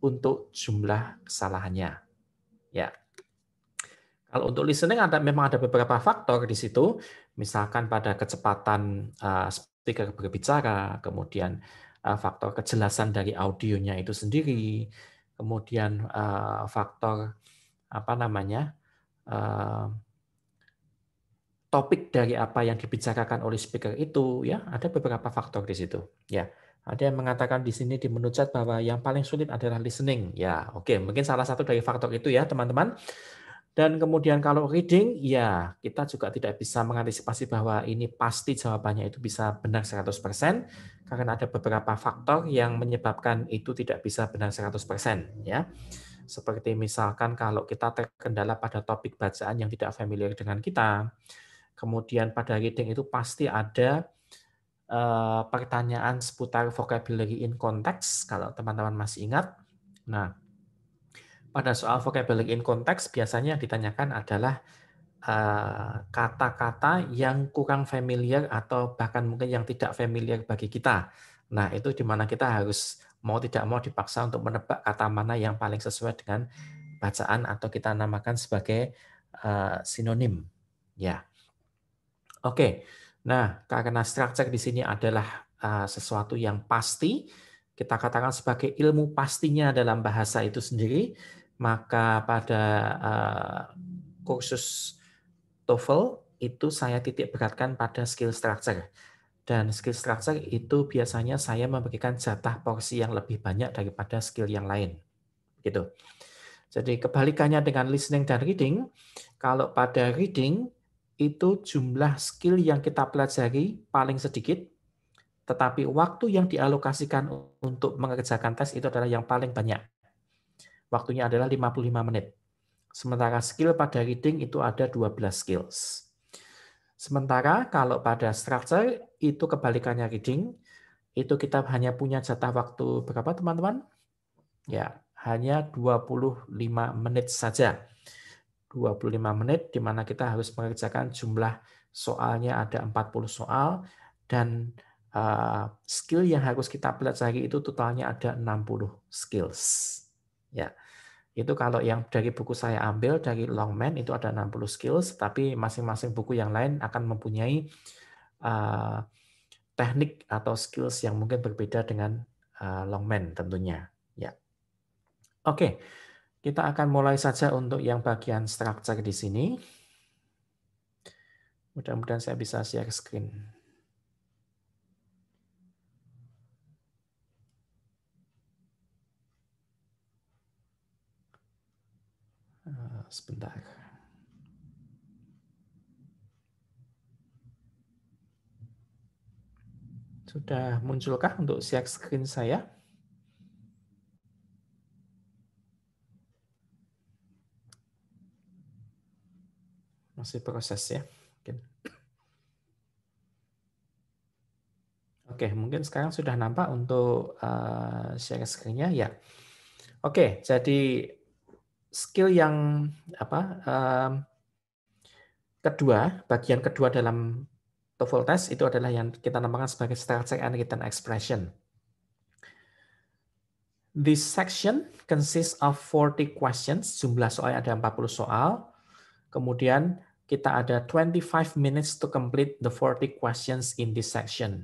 untuk jumlah kesalahannya. Ya. Kalau untuk listening ada memang ada beberapa faktor di situ, misalkan pada kecepatan eh, speaker berbicara, kemudian eh, faktor kejelasan dari audionya itu sendiri, kemudian eh, faktor apa namanya? topik dari apa yang dibicarakan oleh speaker itu ya, ada beberapa faktor di situ, ya. Ada yang mengatakan di sini di menu chat bahwa yang paling sulit adalah listening. Ya, oke, okay. mungkin salah satu dari faktor itu ya, teman-teman. Dan kemudian kalau reading, ya kita juga tidak bisa mengantisipasi bahwa ini pasti jawabannya itu bisa benar 100% karena ada beberapa faktor yang menyebabkan itu tidak bisa benar 100% ya seperti misalkan kalau kita terkendala pada topik bacaan yang tidak familiar dengan kita, kemudian pada reading itu pasti ada Eh, pertanyaan seputar vocabulary in context kalau teman-teman masih ingat. Nah, pada soal vocabulary in context biasanya yang ditanyakan adalah eh, kata-kata yang kurang familiar atau bahkan mungkin yang tidak familiar bagi kita. Nah, itu di mana kita harus mau tidak mau dipaksa untuk menebak kata mana yang paling sesuai dengan bacaan atau kita namakan sebagai eh, sinonim. Ya. Oke. Okay. Nah, karena structure di sini adalah eh, sesuatu yang pasti, kita katakan sebagai ilmu pastinya dalam bahasa itu sendiri, maka pada khusus eh, kursus TOEFL itu saya titik beratkan pada skill structure. Dan skill structure itu biasanya saya memberikan jatah porsi yang lebih banyak daripada skill yang lain. Gitu. Jadi kebalikannya dengan listening dan reading, kalau pada reading itu jumlah skill yang kita pelajari paling sedikit, tetapi waktu yang dialokasikan untuk mengerjakan tes itu adalah yang paling banyak. Waktunya adalah 55 menit. Sementara skill pada reading itu ada 12 skills. Sementara kalau pada structure itu kebalikannya reading, itu kita hanya punya jatah waktu berapa teman-teman? Ya, hanya 25 menit saja 25 menit, di mana kita harus mengerjakan jumlah soalnya ada 40 soal, dan eh, skill yang harus kita pelajari itu totalnya ada 60 skills. Ya, Itu kalau yang dari buku saya ambil, dari Longman itu ada 60 skills, tapi masing-masing buku yang lain akan mempunyai eh, teknik atau skills yang mungkin berbeda dengan eh, Longman tentunya. Ya, Oke, okay. Kita akan mulai saja untuk yang bagian structure di sini. Mudah-mudahan saya bisa share screen. Ah, sebentar. Sudah munculkah untuk share screen saya? masih proses ya. Mungkin. Oke, mungkin sekarang sudah nampak untuk uh, share screen-nya ya. Oke, jadi skill yang apa kedua, bagian kedua dalam TOEFL test itu adalah yang kita namakan sebagai structure and written expression. This section consists of 40 questions, jumlah soal ada 40 soal. Kemudian kita ada 25 minutes to complete the 40 questions in this section.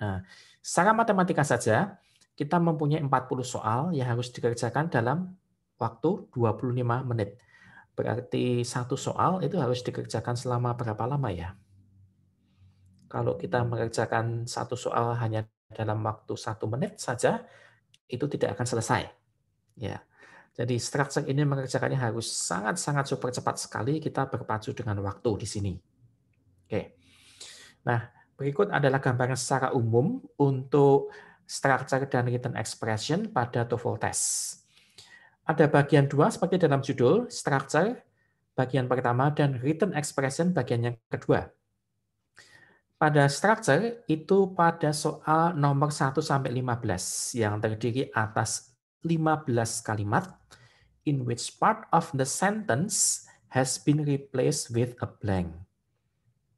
Nah, secara matematika saja, kita mempunyai 40 soal yang harus dikerjakan dalam waktu 25 menit. Berarti satu soal itu harus dikerjakan selama berapa lama ya? Kalau kita mengerjakan satu soal hanya dalam waktu satu menit saja, itu tidak akan selesai. Ya, jadi structure ini mengerjakannya harus sangat-sangat super cepat sekali. Kita berpacu dengan waktu di sini. Oke. Nah, berikut adalah gambaran secara umum untuk structure dan written expression pada TOEFL test. Ada bagian dua seperti dalam judul, structure bagian pertama dan written expression bagian yang kedua. Pada structure itu pada soal nomor 1 sampai 15 yang terdiri atas 15 kalimat in which part of the sentence has been replaced with a blank.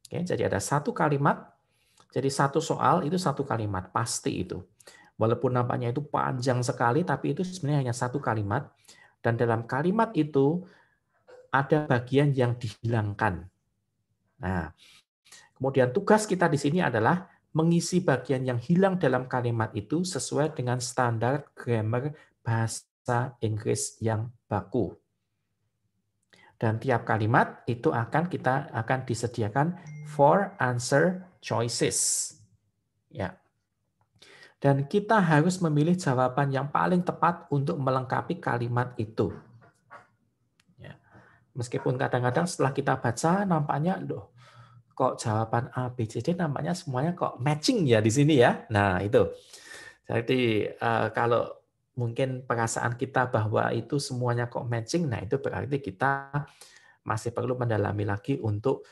Oke, jadi ada satu kalimat, jadi satu soal itu satu kalimat, pasti itu. Walaupun nampaknya itu panjang sekali, tapi itu sebenarnya hanya satu kalimat. Dan dalam kalimat itu ada bagian yang dihilangkan. Nah, kemudian tugas kita di sini adalah mengisi bagian yang hilang dalam kalimat itu sesuai dengan standar grammar bahasa Inggris yang baku. Dan tiap kalimat itu akan kita akan disediakan four answer choices. Ya. Dan kita harus memilih jawaban yang paling tepat untuk melengkapi kalimat itu. Ya. Meskipun kadang-kadang setelah kita baca nampaknya loh kok jawaban A, B, C, D nampaknya semuanya kok matching ya di sini ya. Nah itu. Jadi eh, kalau mungkin perasaan kita bahwa itu semuanya kok matching, nah itu berarti kita masih perlu mendalami lagi untuk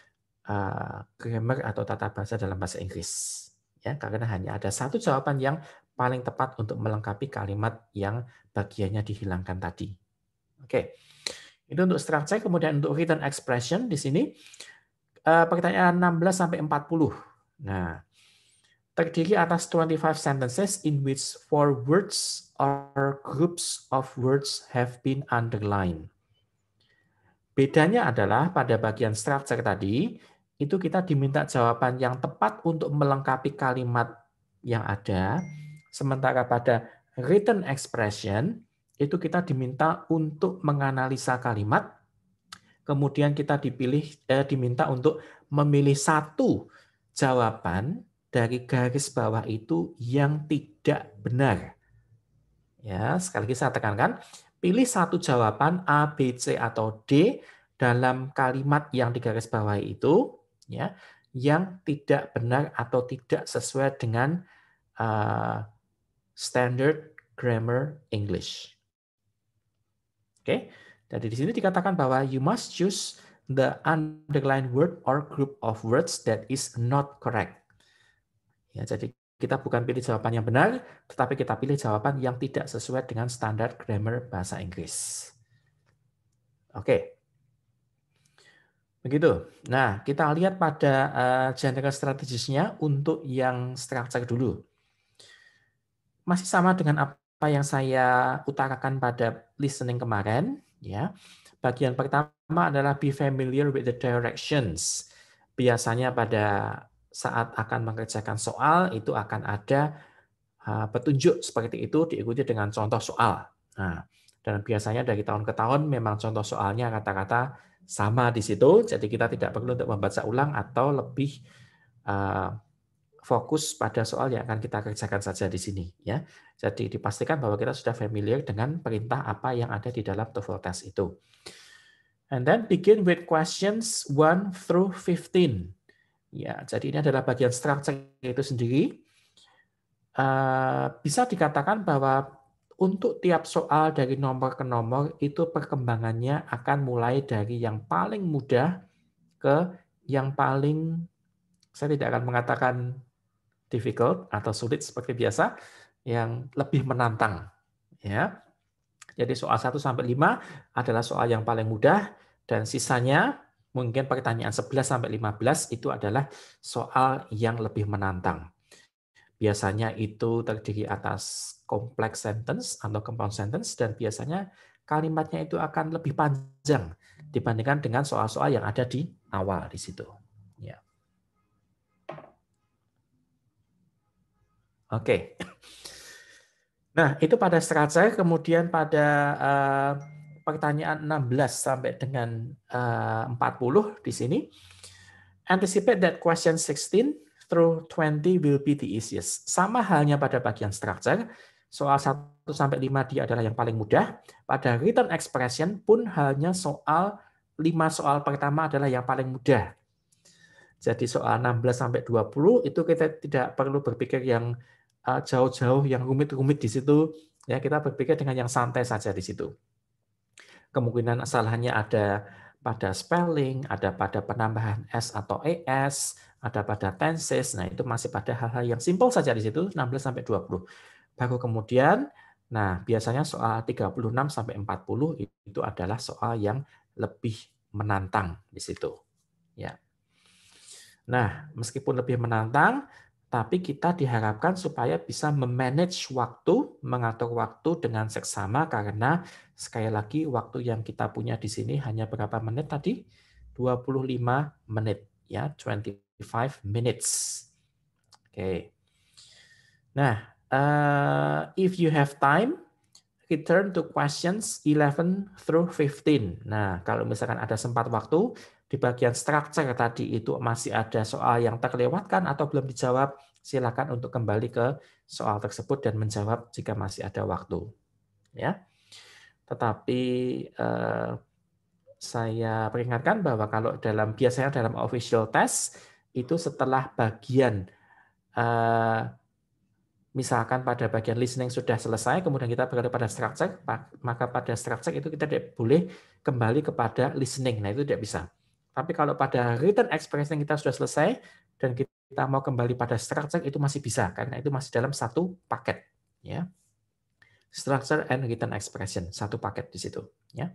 eh, grammar atau tata bahasa dalam bahasa Inggris. Ya, karena hanya ada satu jawaban yang paling tepat untuk melengkapi kalimat yang bagiannya dihilangkan tadi. Oke. Itu untuk structure, kemudian untuk written expression di sini eh, pertanyaan 16 sampai 40. Nah, terdiri atas 25 sentences in which four words or groups of words have been underlined. Bedanya adalah pada bagian structure tadi, itu kita diminta jawaban yang tepat untuk melengkapi kalimat yang ada. Sementara pada written expression, itu kita diminta untuk menganalisa kalimat, kemudian kita dipilih eh, diminta untuk memilih satu jawaban dari garis bawah itu yang tidak benar. Ya, sekali lagi saya tekankan, pilih satu jawaban A, B, C atau D dalam kalimat yang di garis bawah itu ya, yang tidak benar atau tidak sesuai dengan uh, standard grammar English. Oke. Okay? Jadi di sini dikatakan bahwa you must choose the underlined word or group of words that is not correct. Ya, jadi kita bukan pilih jawaban yang benar, tetapi kita pilih jawaban yang tidak sesuai dengan standar grammar bahasa Inggris. Oke. Begitu. Nah, kita lihat pada uh, eh, strategisnya untuk yang structure dulu. Masih sama dengan apa yang saya utarakan pada listening kemarin, ya. Bagian pertama adalah be familiar with the directions. Biasanya pada saat akan mengerjakan soal itu akan ada e, petunjuk seperti itu diikuti dengan contoh soal. Nah, dan biasanya dari tahun ke tahun memang contoh soalnya kata-kata sama di situ, jadi kita tidak perlu untuk membaca ulang atau lebih uh, fokus pada soal yang akan kita kerjakan saja di sini ya. Jadi dipastikan bahwa kita sudah familiar dengan perintah apa yang ada di dalam TOEFL test itu. And then begin with questions 1 through 15. Ya, jadi ini adalah bagian structure itu sendiri. Eh, bisa dikatakan bahwa untuk tiap soal dari nomor ke nomor itu perkembangannya akan mulai dari yang paling mudah ke yang paling saya tidak akan mengatakan difficult atau sulit seperti biasa yang lebih menantang ya. Jadi soal 1 sampai 5 adalah soal yang paling mudah dan sisanya mungkin pertanyaan 11 sampai 15 itu adalah soal yang lebih menantang. Biasanya itu terdiri atas kompleks sentence atau compound sentence dan biasanya kalimatnya itu akan lebih panjang dibandingkan dengan soal-soal yang ada di awal di situ. Ya. Oke. Okay. Nah, itu pada structure kemudian pada uh, pertanyaan 16 sampai dengan eh, uh, 40 di sini. Anticipate that question 16 through 20 will be the easiest. Sama halnya pada bagian structure, soal 1 sampai 5 dia adalah yang paling mudah. Pada return expression pun halnya soal 5 soal pertama adalah yang paling mudah. Jadi soal 16 sampai 20 itu kita tidak perlu berpikir yang eh, jauh-jauh yang rumit-rumit di situ ya kita berpikir dengan yang santai saja di situ kemungkinan kesalahannya ada pada spelling, ada pada penambahan S atau ES, ada pada tenses. Nah, itu masih pada hal-hal yang simpel saja di situ 16 sampai 20. Baru kemudian nah biasanya soal 36 sampai 40 itu adalah soal yang lebih menantang di situ. Ya. Nah, meskipun lebih menantang, tapi kita diharapkan supaya bisa memanage waktu, mengatur waktu dengan seksama karena sekali lagi waktu yang kita punya di sini hanya berapa menit tadi? 25 menit ya, 25 minutes. Oke. Okay. Nah, uh, if you have time, return to questions 11 through 15. Nah, kalau misalkan ada sempat waktu, di bagian structure tadi itu masih ada soal yang terlewatkan atau belum dijawab, silakan untuk kembali ke soal tersebut dan menjawab jika masih ada waktu. Ya. Tetapi eh, saya peringatkan bahwa kalau dalam biasanya dalam official test itu setelah bagian eh, misalkan pada bagian listening sudah selesai kemudian kita berada pada structure maka pada structure itu kita tidak boleh kembali kepada listening. Nah, itu tidak bisa tapi kalau pada return expression kita sudah selesai dan kita mau kembali pada structure itu masih bisa karena itu masih dalam satu paket ya. Structure and return expression satu paket di situ ya.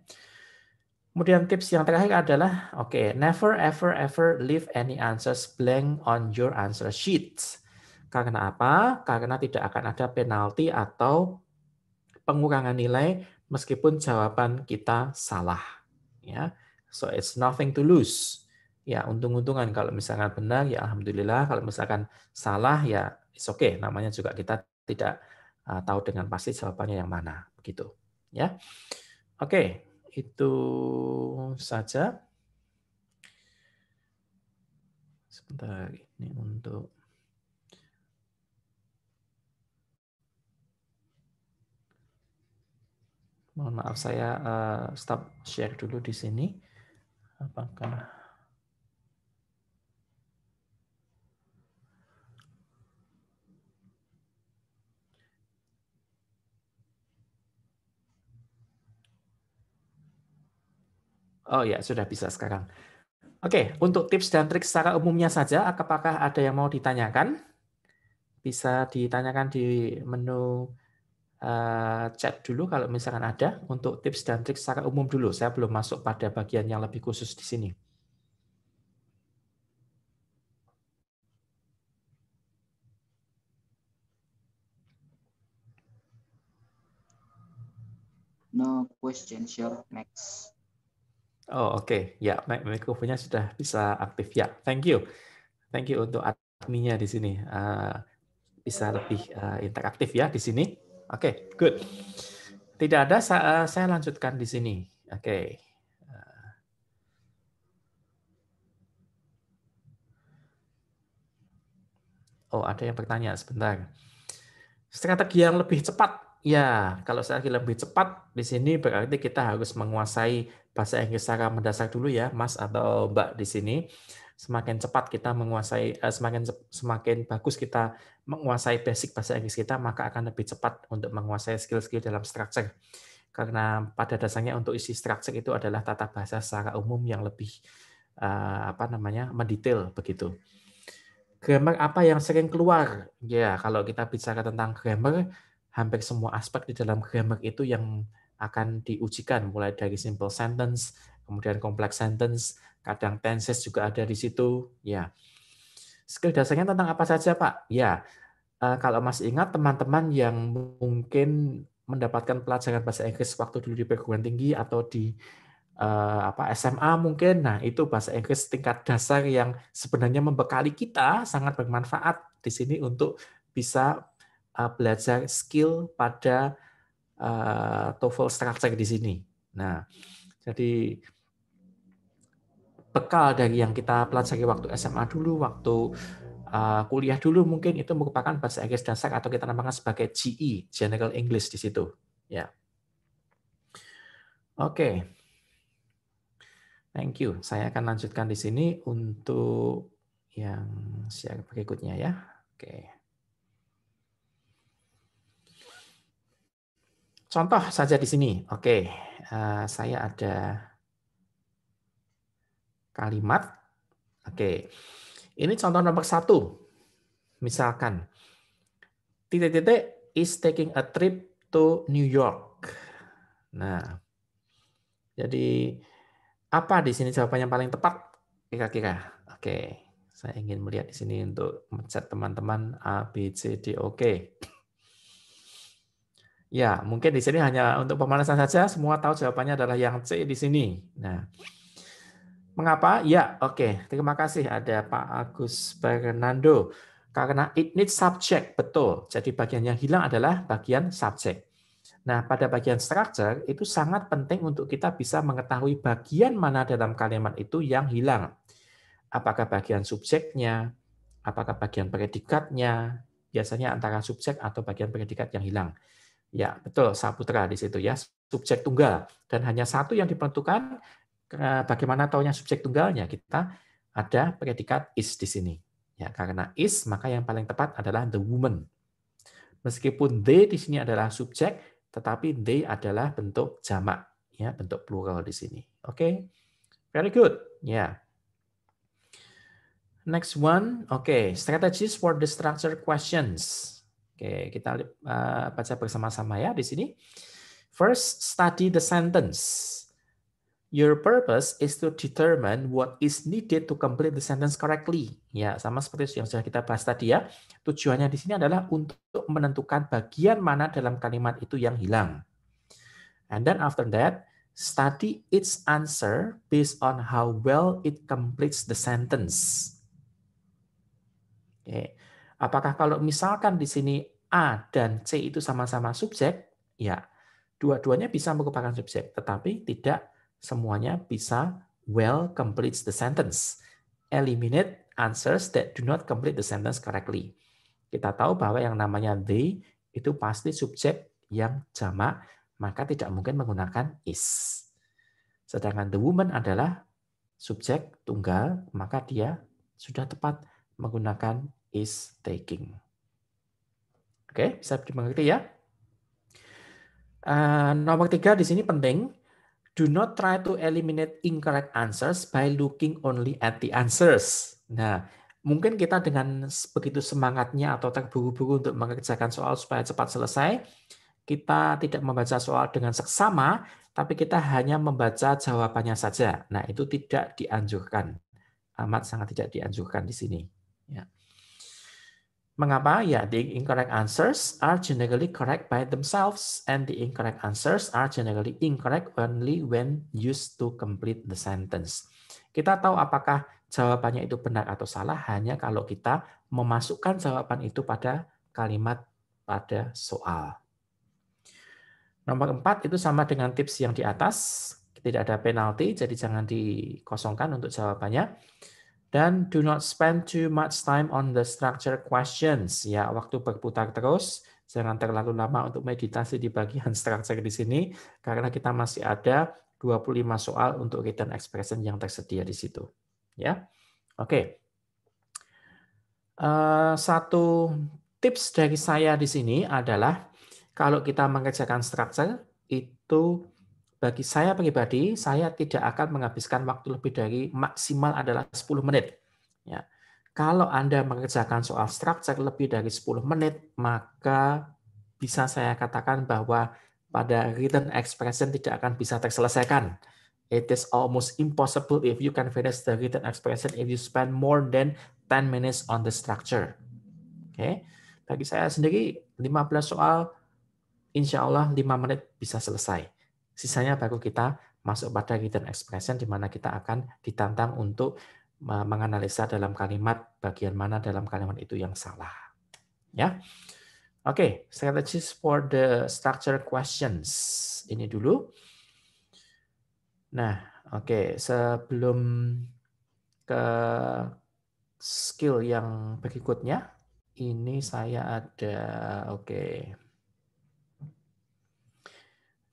Kemudian tips yang terakhir adalah oke, okay, never ever ever leave any answers blank on your answer sheets. Karena apa? Karena tidak akan ada penalti atau pengurangan nilai meskipun jawaban kita salah. Ya. So it's nothing to lose. Ya, untung-untungan kalau misalkan benar ya alhamdulillah, kalau misalkan salah ya it's okay, namanya juga kita tidak ah, tahu dengan pasti jawabannya yang mana, begitu. Ya. Oke, okay, itu saja. Sebentar ini untuk Mohon maaf saya ah, stop share dulu di sini apakah Oh ya, sudah bisa sekarang. Oke, untuk tips dan trik secara umumnya saja, apakah ada yang mau ditanyakan? Bisa ditanyakan di menu Eh, chat dulu kalau misalkan ada untuk tips dan trik secara umum dulu. Saya belum masuk pada bagian yang lebih khusus di sini. No question, sure. Next. Oh oke, okay. ya mikrofonnya sudah bisa aktif ya. Thank you, thank you untuk adminnya di sini uh, bisa lebih uh, interaktif ya di sini. Oke, okay, good. Tidak ada, eh, saya lanjutkan di sini. Oke. Okay. Eh. Oh, ada yang bertanya sebentar. Strategi yang lebih cepat. Ya, kalau strategi lebih cepat di sini berarti kita harus menguasai bahasa Inggris secara mendasar dulu ya, Mas atau Mbak di sini semakin cepat kita menguasai eh, semakin semakin bagus kita menguasai basic bahasa Inggris kita maka akan lebih cepat untuk menguasai skill-skill dalam structure karena pada dasarnya untuk isi structure itu adalah tata bahasa secara umum yang lebih eh, apa namanya mendetail begitu grammar apa yang sering keluar ya kalau kita bicara tentang grammar hampir semua aspek di dalam grammar itu yang akan diujikan mulai dari simple sentence kemudian complex sentence kadang tenses juga ada di situ. Ya. Skill dasarnya tentang apa saja, Pak? Ya, eh, kalau masih ingat teman-teman yang mungkin mendapatkan pelajaran bahasa Inggris waktu dulu di perguruan tinggi atau di eh, apa SMA mungkin. Nah, itu bahasa Inggris tingkat dasar yang sebenarnya membekali kita sangat bermanfaat di sini untuk bisa eh, belajar skill pada TOEFL structure di sini. Nah, jadi bekal dari yang kita pelajari waktu SMA dulu, waktu uh, kuliah dulu mungkin itu merupakan bahasa Inggris dasar atau kita namakan sebagai GE (General English) di situ. Ya. Oke. Okay. Thank you. Saya akan lanjutkan di sini untuk yang share berikutnya ya. Oke. Okay. Contoh saja di sini. Oke, okay. uh, eh, saya ada kalimat. Oke, ini contoh nomor satu. Misalkan, titik-titik is taking a trip to New York. Nah, jadi apa di sini jawabannya paling tepat kira-kira? Oke, saya ingin melihat di sini untuk mencet teman-teman A, B, C, D, O K. Ya, mungkin di sini hanya untuk pemanasan saja. Semua tahu jawabannya adalah yang C di sini. Nah, Mengapa? Ya, oke. Okay. Terima kasih ada Pak Agus Fernando. Karena it needs subject, betul. Jadi bagian yang hilang adalah bagian subject. Nah, pada bagian structure itu sangat penting untuk kita bisa mengetahui bagian mana dalam kalimat itu yang hilang. Apakah bagian subjeknya, apakah bagian predikatnya, biasanya antara subjek atau bagian predikat yang hilang. Ya, betul, Saputra di situ ya, subjek tunggal. Dan hanya satu yang diperuntukkan, bagaimana taunya subjek tunggalnya? Kita ada predikat is di sini. Ya, karena is maka yang paling tepat adalah the woman. Meskipun they di sini adalah subjek, tetapi they adalah bentuk jamak, ya, bentuk plural di sini. Oke. Okay? Very good. Ya. Yeah. Next one. Oke, okay. strategies for the structure questions. Oke, okay, kita uh, baca bersama-sama ya di sini. First, study the sentence. Your purpose is to determine what is needed to complete the sentence correctly. Ya, sama seperti yang sudah kita bahas tadi ya. Tujuannya di sini adalah untuk menentukan bagian mana dalam kalimat itu yang hilang. And then after that, study its answer based on how well it completes the sentence. Oke. Apakah kalau misalkan di sini A dan C itu sama-sama subjek, ya dua-duanya bisa merupakan subjek, tetapi tidak semuanya bisa well completes the sentence. Eliminate answers that do not complete the sentence correctly. Kita tahu bahwa yang namanya they itu pasti subjek yang jamak, maka tidak mungkin menggunakan is. Sedangkan the woman adalah subjek tunggal, maka dia sudah tepat menggunakan is taking. Oke, bisa dimengerti ya? Uh, nomor tiga di sini penting do not try to eliminate incorrect answers by looking only at the answers. Nah, mungkin kita dengan begitu semangatnya atau terburu-buru untuk mengerjakan soal supaya cepat selesai, kita tidak membaca soal dengan seksama, tapi kita hanya membaca jawabannya saja. Nah, itu tidak dianjurkan. Amat sangat tidak dianjurkan di sini. Ya. Mengapa? Ya, the incorrect answers are generally correct by themselves and the incorrect answers are generally incorrect only when used to complete the sentence. Kita tahu apakah jawabannya itu benar atau salah hanya kalau kita memasukkan jawaban itu pada kalimat pada soal. Nomor empat itu sama dengan tips yang di atas. Tidak ada penalti, jadi jangan dikosongkan untuk jawabannya. Dan do not spend too much time on the structure questions. Ya, waktu berputar terus. Jangan terlalu lama untuk meditasi di bagian structure di sini, karena kita masih ada 25 soal untuk written expression yang tersedia di situ. Ya, Oke. Okay. Uh, eh, satu tips dari saya di sini adalah kalau kita mengerjakan structure, itu bagi saya pribadi, saya tidak akan menghabiskan waktu lebih dari maksimal adalah 10 menit. Ya. Kalau Anda mengerjakan soal structure lebih dari 10 menit, maka bisa saya katakan bahwa pada written expression tidak akan bisa terselesaikan. It is almost impossible if you can finish the written expression if you spend more than 10 minutes on the structure. Oke. Okay. Bagi saya sendiri, 15 soal, insya Allah 5 menit bisa selesai Sisanya baru kita masuk pada written expression di mana kita akan ditantang untuk menganalisa dalam kalimat bagian mana dalam kalimat itu yang salah. Ya. Oke, okay, strategies for the structure questions. Ini dulu. Nah, oke, okay, sebelum ke skill yang berikutnya, ini saya ada oke. Okay.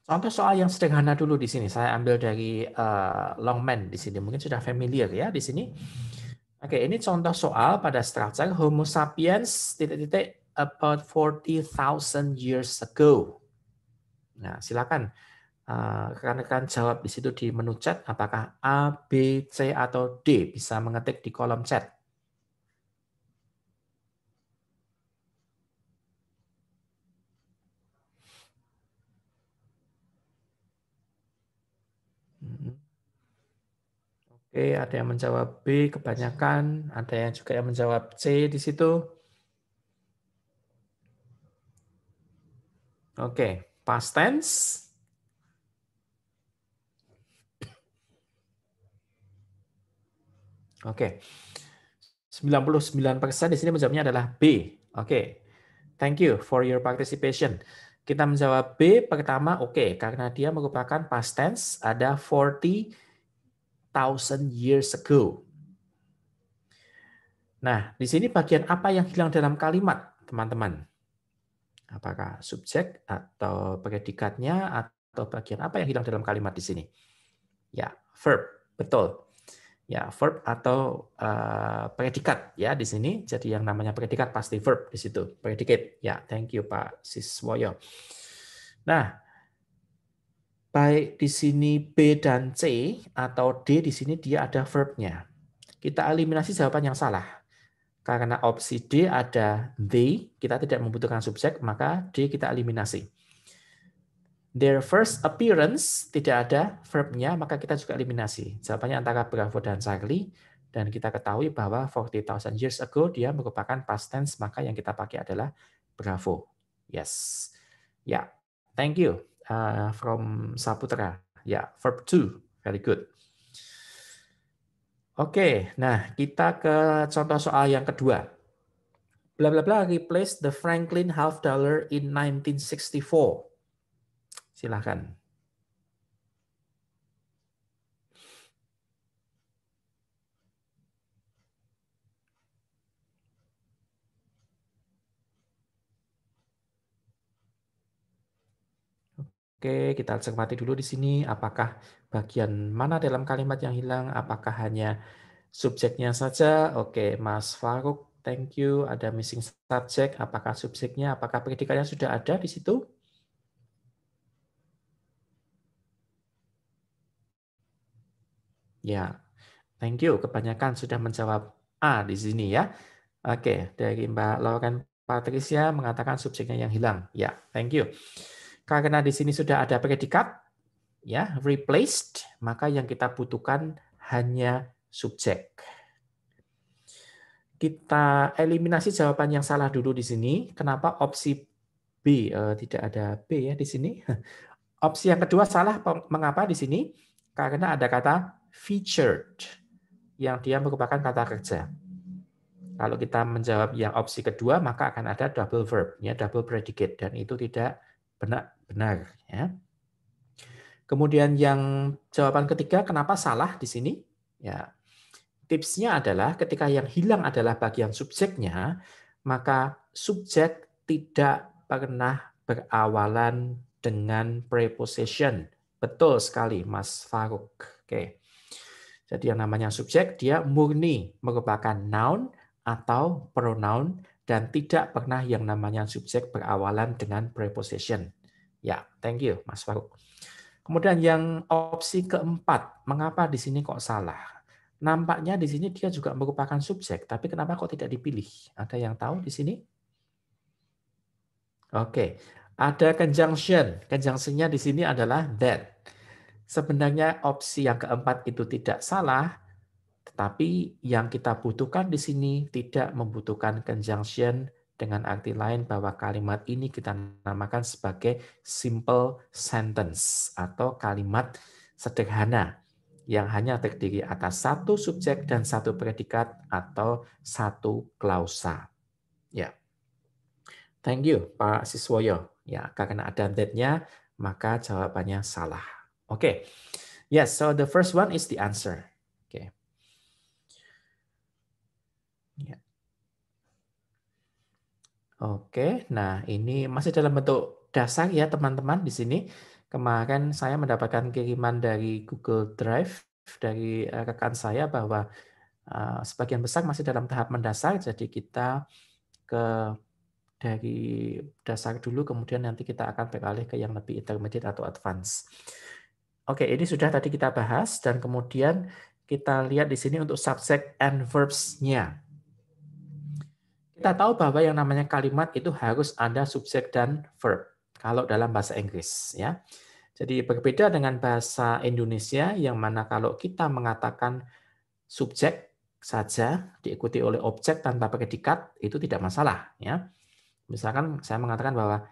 Contoh soal yang sederhana dulu di sini. Saya ambil dari uh, eh, Longman di sini. Mungkin sudah familiar ya di sini. Oke, ini contoh soal pada structure Homo sapiens titik-titik about 40,000 years ago. Nah, silakan eh, rekan-rekan uh, jawab di situ di menu chat apakah A, B, C atau D bisa mengetik di kolom chat. Oke, ada yang menjawab B kebanyakan, ada yang juga yang menjawab C di situ. Oke, past tense. Oke. 99% di sini menjawabnya adalah B. Oke. Thank you for your participation. Kita menjawab B pertama oke okay, karena dia merupakan past tense ada 40 thousand years ago. Nah, di sini bagian apa yang hilang dalam kalimat, teman-teman? Apakah subjek atau predikatnya atau bagian apa yang hilang dalam kalimat di sini? Ya, verb, betul. Ya, verb atau uh, predikat ya di sini. Jadi yang namanya predikat pasti verb di situ, predikat. Ya, thank you Pak Siswoyo. Nah, baik di sini B dan C atau D di sini dia ada verbnya. Kita eliminasi jawaban yang salah. Karena opsi D ada they, kita tidak membutuhkan subjek, maka D kita eliminasi. Their first appearance tidak ada verbnya, maka kita juga eliminasi. Jawabannya antara Bravo dan Charlie. Dan kita ketahui bahwa 40,000 years ago dia merupakan past tense, maka yang kita pakai adalah Bravo. Yes. Ya, yeah. thank you uh, from Saputra. Ya, yeah, verb 2. Very good. Oke, okay, nah kita ke contoh soal yang kedua. Bla bla bla replace the Franklin half dollar in 1964. Silahkan. Oke, kita cermati dulu di sini apakah bagian mana dalam kalimat yang hilang, apakah hanya subjeknya saja. Oke, Mas Faruk, thank you. Ada missing subject, apakah subjeknya, apakah predikatnya sudah ada di situ? Ya, thank you. Kebanyakan sudah menjawab A di sini ya. Oke, dari Mbak Lauren Patricia mengatakan subjeknya yang hilang. Ya, thank you. Karena di sini sudah ada predikat, ya replaced, maka yang kita butuhkan hanya subjek. Kita eliminasi jawaban yang salah dulu di sini. Kenapa opsi B eh, tidak ada B ya di sini? Opsi yang kedua salah. Mengapa di sini? Karena ada kata featured yang dia merupakan kata kerja. Kalau kita menjawab yang opsi kedua, maka akan ada double verb, ya double predicate, dan itu tidak benar benar ya. Kemudian yang jawaban ketiga kenapa salah di sini? Ya. Tipsnya adalah ketika yang hilang adalah bagian subjeknya, maka subjek tidak pernah berawalan dengan preposition. Betul sekali Mas Faruk. Oke. Jadi yang namanya subjek dia murni merupakan noun atau pronoun dan tidak pernah yang namanya subjek berawalan dengan preposition. Ya, thank you Mas Faruk. Kemudian yang opsi keempat, mengapa di sini kok salah? Nampaknya di sini dia juga merupakan subjek, tapi kenapa kok tidak dipilih? Ada yang tahu di sini? Oke, ada conjunction. nya di sini adalah that. Sebenarnya opsi yang keempat itu tidak salah, tetapi yang kita butuhkan di sini tidak membutuhkan conjunction dengan arti lain bahwa kalimat ini kita namakan sebagai simple sentence atau kalimat sederhana yang hanya terdiri atas satu subjek dan satu predikat atau satu klausa. Ya. Thank you Pak Siswoyo. Ya, karena ada that-nya maka jawabannya salah. Oke. Okay. Ya, yes, so the first one is the answer. Oke. Okay. Ya. Yeah. Oke, nah ini masih dalam bentuk dasar ya teman-teman di sini. Kemarin saya mendapatkan kiriman dari Google Drive dari eh, rekan saya bahwa uh, sebagian besar masih dalam tahap mendasar, jadi kita ke dari dasar dulu, kemudian nanti kita akan beralih ke yang lebih intermediate atau advance. Oke, ini sudah tadi kita bahas, dan kemudian kita lihat di sini untuk subject and verbs-nya. Kita tahu bahwa yang namanya kalimat itu harus ada subjek dan verb kalau dalam bahasa Inggris ya. Jadi berbeda dengan bahasa Indonesia yang mana kalau kita mengatakan subjek saja diikuti oleh objek tanpa predikat itu tidak masalah ya. Misalkan saya mengatakan bahwa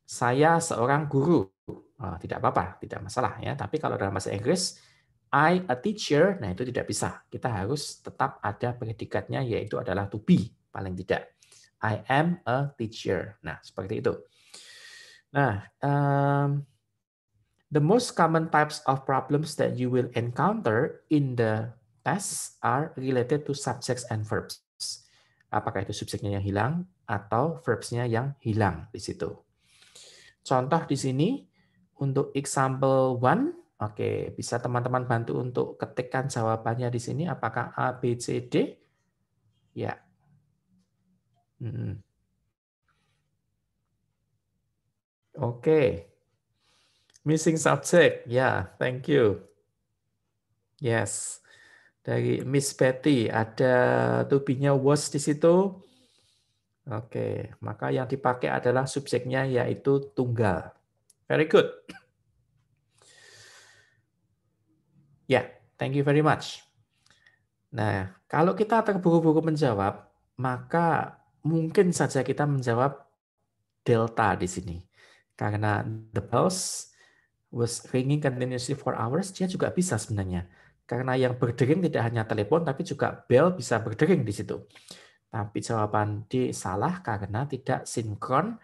saya seorang guru, oh, tidak apa-apa, tidak masalah ya. Tapi kalau dalam bahasa Inggris I a teacher, nah itu tidak bisa. Kita harus tetap ada predikatnya yaitu adalah to be paling tidak. I am a teacher. Nah, seperti itu. Nah, um, the most common types of problems that you will encounter in the test are related to subjects and verbs. Apakah itu subjeknya yang hilang atau verbsnya yang hilang di situ. Contoh di sini untuk example one, oke okay, bisa teman-teman bantu untuk ketikkan jawabannya di sini apakah A B C D? Ya, Oke. Okay. Missing subject. Ya, yeah, thank you. Yes. Dari Miss Betty ada tubinya was di situ. Oke, maka yang dipakai adalah subjeknya yaitu tunggal. Very good. Ya, yeah, thank you very much. Nah, kalau kita terburu-buru menjawab, maka mungkin saja kita menjawab delta di sini. Karena the bells was ringing continuously for hours, dia juga bisa sebenarnya. Karena yang berdering tidak hanya telepon, tapi juga bell bisa berdering di situ. Tapi jawaban D salah karena tidak sinkron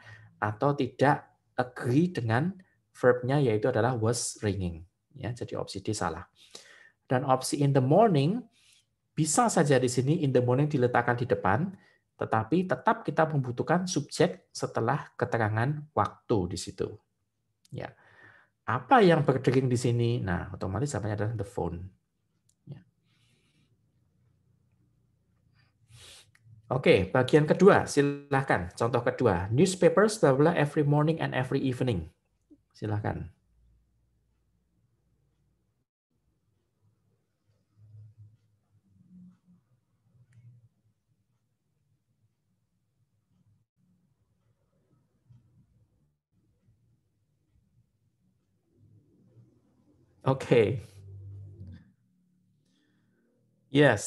atau tidak agree dengan verbnya yaitu adalah was ringing. Ya, jadi opsi D salah. Dan opsi in the morning bisa saja di sini in the morning diletakkan di depan tetapi tetap kita membutuhkan subjek setelah keterangan waktu di situ. Ya. Apa yang berdering di sini? Nah, otomatis jawabannya adalah the phone. Ya. Oke, bagian kedua, silahkan. Contoh kedua, newspapers blah every morning and every evening. Silahkan. Okay. Yes.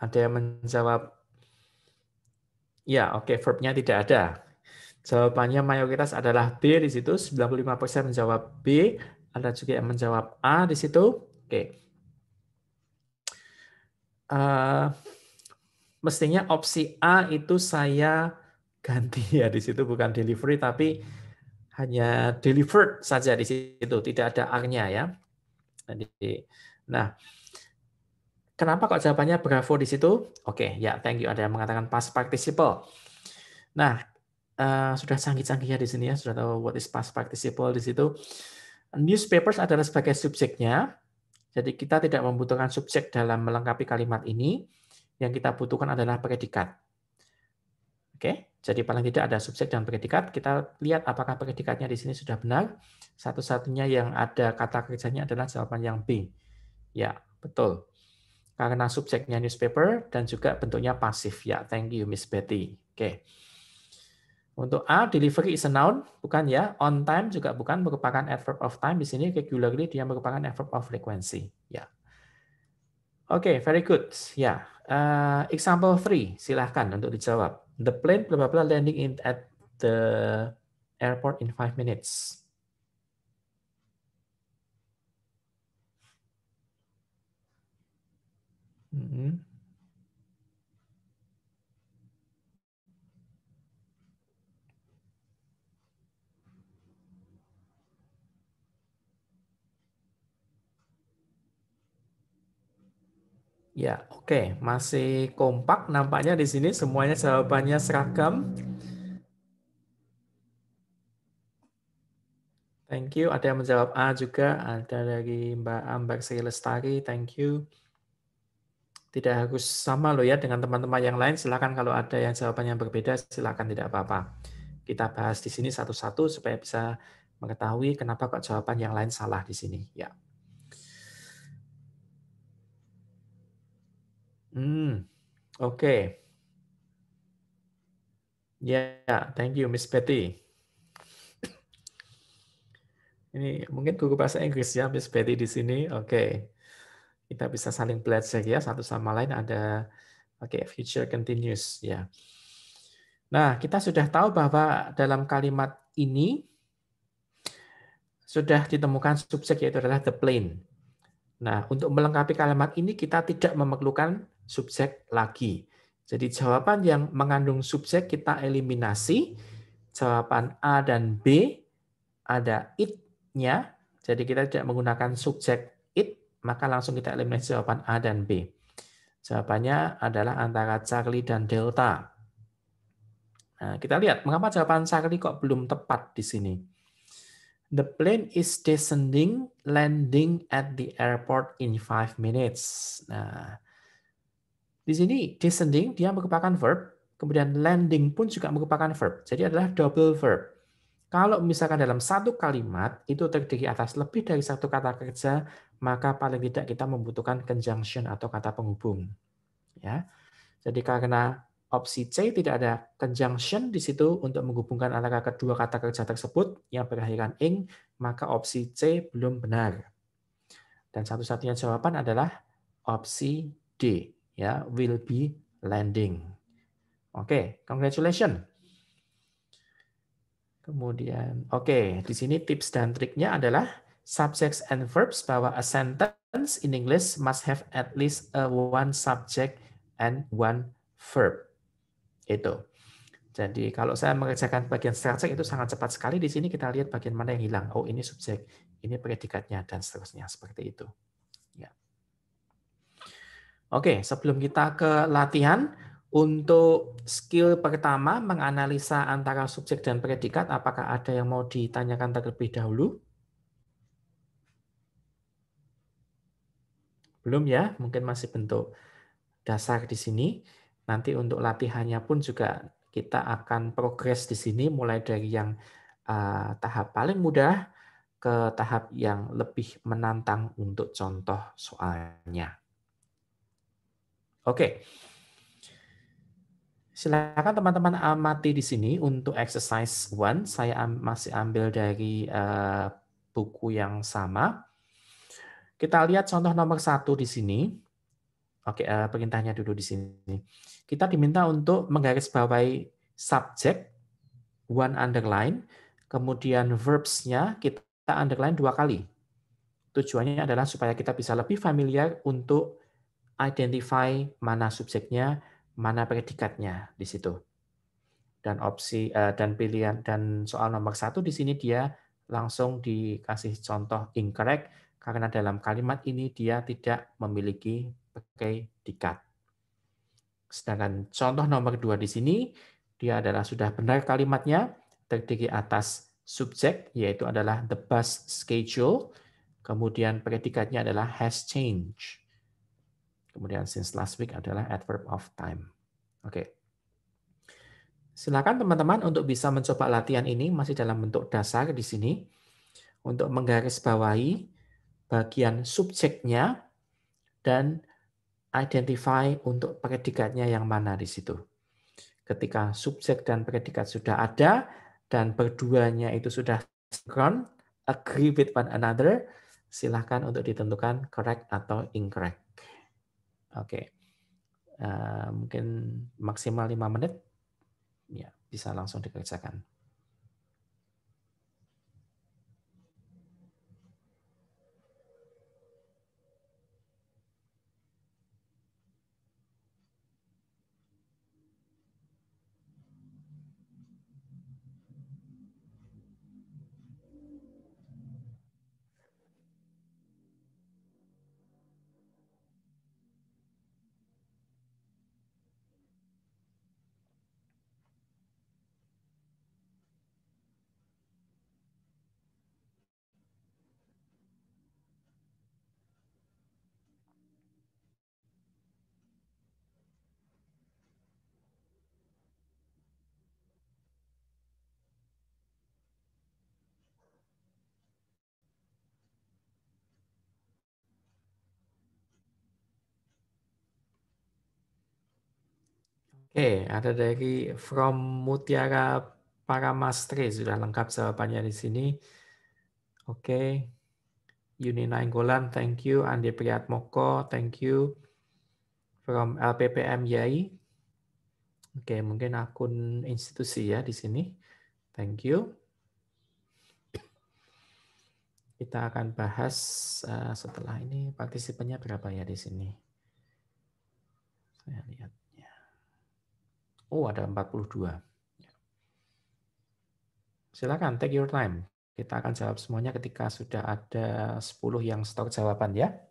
Ada yang menjawab Ya, oke, okay, verbnya tidak ada. Jawabannya mayoritas adalah B di situ, 95% menjawab B, ada juga yang menjawab A di situ. Oke. Okay. Uh, eh, mestinya opsi A itu saya ganti ya di situ bukan delivery tapi hanya delivered saja di situ, tidak ada arnya ya. Jadi, nah, kenapa kok jawabannya Bravo di situ? Oke, okay, ya, thank you. Ada yang mengatakan past participle. Nah, uh, sudah canggih ya di sini ya, sudah tahu what is past participle di situ. Newspapers adalah sebagai subjeknya, jadi kita tidak membutuhkan subjek dalam melengkapi kalimat ini. Yang kita butuhkan adalah predikat. Oke, okay? Jadi paling tidak ada subjek dan predikat. Kita lihat apakah predikatnya di sini sudah benar. Satu-satunya yang ada kata kerjanya adalah jawaban yang B. Ya, betul. Karena subjeknya newspaper dan juga bentuknya pasif. Ya, thank you Miss Betty. Oke. Untuk A, delivery is a noun, bukan ya. On time juga bukan, merupakan adverb of time. Di sini regularly dia merupakan adverb of frequency. Ya. Oke, okay, very good. Ya, uh, example 3, silahkan untuk dijawab. the plane blah blah blah landing in at the airport in five minutes. Mm -hmm. Ya, oke, okay. masih kompak nampaknya di sini semuanya jawabannya seragam. Thank you, ada yang menjawab A juga, ada dari Mbak Ambar Sri Lestari, thank you. Tidak harus sama loh ya dengan teman-teman yang lain, silakan kalau ada yang jawabannya berbeda, silakan tidak apa-apa. Kita bahas di sini satu-satu supaya bisa mengetahui kenapa kok jawaban yang lain salah di sini. Ya. Hmm, okay. Yeah, thank you, Miss Betty. Ini mungkin guru bahasa Inggris ya, Miss Betty di sini. Oke, okay. kita bisa saling belajar ya satu sama lain. Ada oke okay, future continuous ya. Yeah. Nah, kita sudah tahu bahwa dalam kalimat ini sudah ditemukan subjek yaitu adalah the plane. Nah, untuk melengkapi kalimat ini kita tidak memerlukan subjek lagi. Jadi jawaban yang mengandung subjek kita eliminasi. Jawaban A dan B ada it-nya. Jadi kita tidak menggunakan subjek it, maka langsung kita eliminasi jawaban A dan B. Jawabannya adalah antara Charlie dan Delta. Nah, kita lihat mengapa jawaban Charlie kok belum tepat di sini. The plane is descending, landing at the airport in five minutes. Nah, di sini descending dia merupakan verb, kemudian landing pun juga merupakan verb. Jadi adalah double verb. Kalau misalkan dalam satu kalimat itu terdiri atas lebih dari satu kata kerja, maka paling tidak kita membutuhkan conjunction atau kata penghubung. Ya. Jadi karena opsi C tidak ada conjunction di situ untuk menghubungkan antara kedua kata kerja tersebut yang berakhiran ing, maka opsi C belum benar. Dan satu-satunya jawaban adalah opsi D ya will be landing. Oke, okay, congratulations. Kemudian, oke, okay, di sini tips dan triknya adalah subjects and verbs bahwa a sentence in English must have at least a one subject and one verb. Itu. Jadi kalau saya mengerjakan bagian subject itu sangat cepat sekali. Di sini kita lihat bagian mana yang hilang. Oh, ini subjek, ini predikatnya, dan seterusnya. Seperti itu. Oke, sebelum kita ke latihan, untuk skill pertama menganalisa antara subjek dan predikat, apakah ada yang mau ditanyakan terlebih dahulu? Belum ya, mungkin masih bentuk dasar di sini. Nanti untuk latihannya pun juga kita akan progres di sini mulai dari yang eh, tahap paling mudah ke tahap yang lebih menantang untuk contoh soalnya. Oke. Silakan teman-teman amati di sini untuk exercise one. Saya masih ambil dari eh, buku yang sama. Kita lihat contoh nomor satu di sini. Oke, eh, perintahnya dulu di sini. Kita diminta untuk menggarisbawahi subjek one underline, kemudian verbs-nya kita underline dua kali. Tujuannya adalah supaya kita bisa lebih familiar untuk identify mana subjeknya, mana predikatnya di situ. Dan opsi eh, dan pilihan dan soal nomor satu di sini dia langsung dikasih contoh incorrect karena dalam kalimat ini dia tidak memiliki predikat. Sedangkan contoh nomor dua di sini dia adalah sudah benar kalimatnya terdiri atas subjek yaitu adalah the bus schedule kemudian predikatnya adalah has changed Kemudian since last week adalah adverb of time. Oke. Okay. Silakan teman-teman untuk bisa mencoba latihan ini masih dalam bentuk dasar di sini untuk menggarisbawahi bagian subjeknya dan identify untuk predikatnya yang mana di situ. Ketika subjek dan predikat sudah ada dan berduanya itu sudah ground, agree with one another, silahkan untuk ditentukan correct atau incorrect. Oke. Uh, mungkin maksimal lima menit ya bisa langsung dikerjakan. Oke, ada dari From Mutiara Paramastri sudah lengkap jawabannya di sini. Oke. Yuni Nainggolan, thank you. Andi Priyatmoko, thank you. From LPPM YAI. Oke, mungkin akun institusi ya di sini. Thank you. Kita akan bahas eh, setelah ini partisipannya berapa ya di sini. Saya lihat. Oh, ada 42. Ya. Silakan take your time. Kita akan jawab semuanya ketika sudah ada 10 yang stok jawaban ya.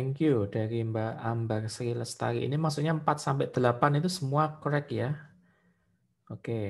Thank you dari Mbak Ambar Sri Lestari. Ini maksudnya 4 sampai 8 itu semua correct ya? Oke. Okay.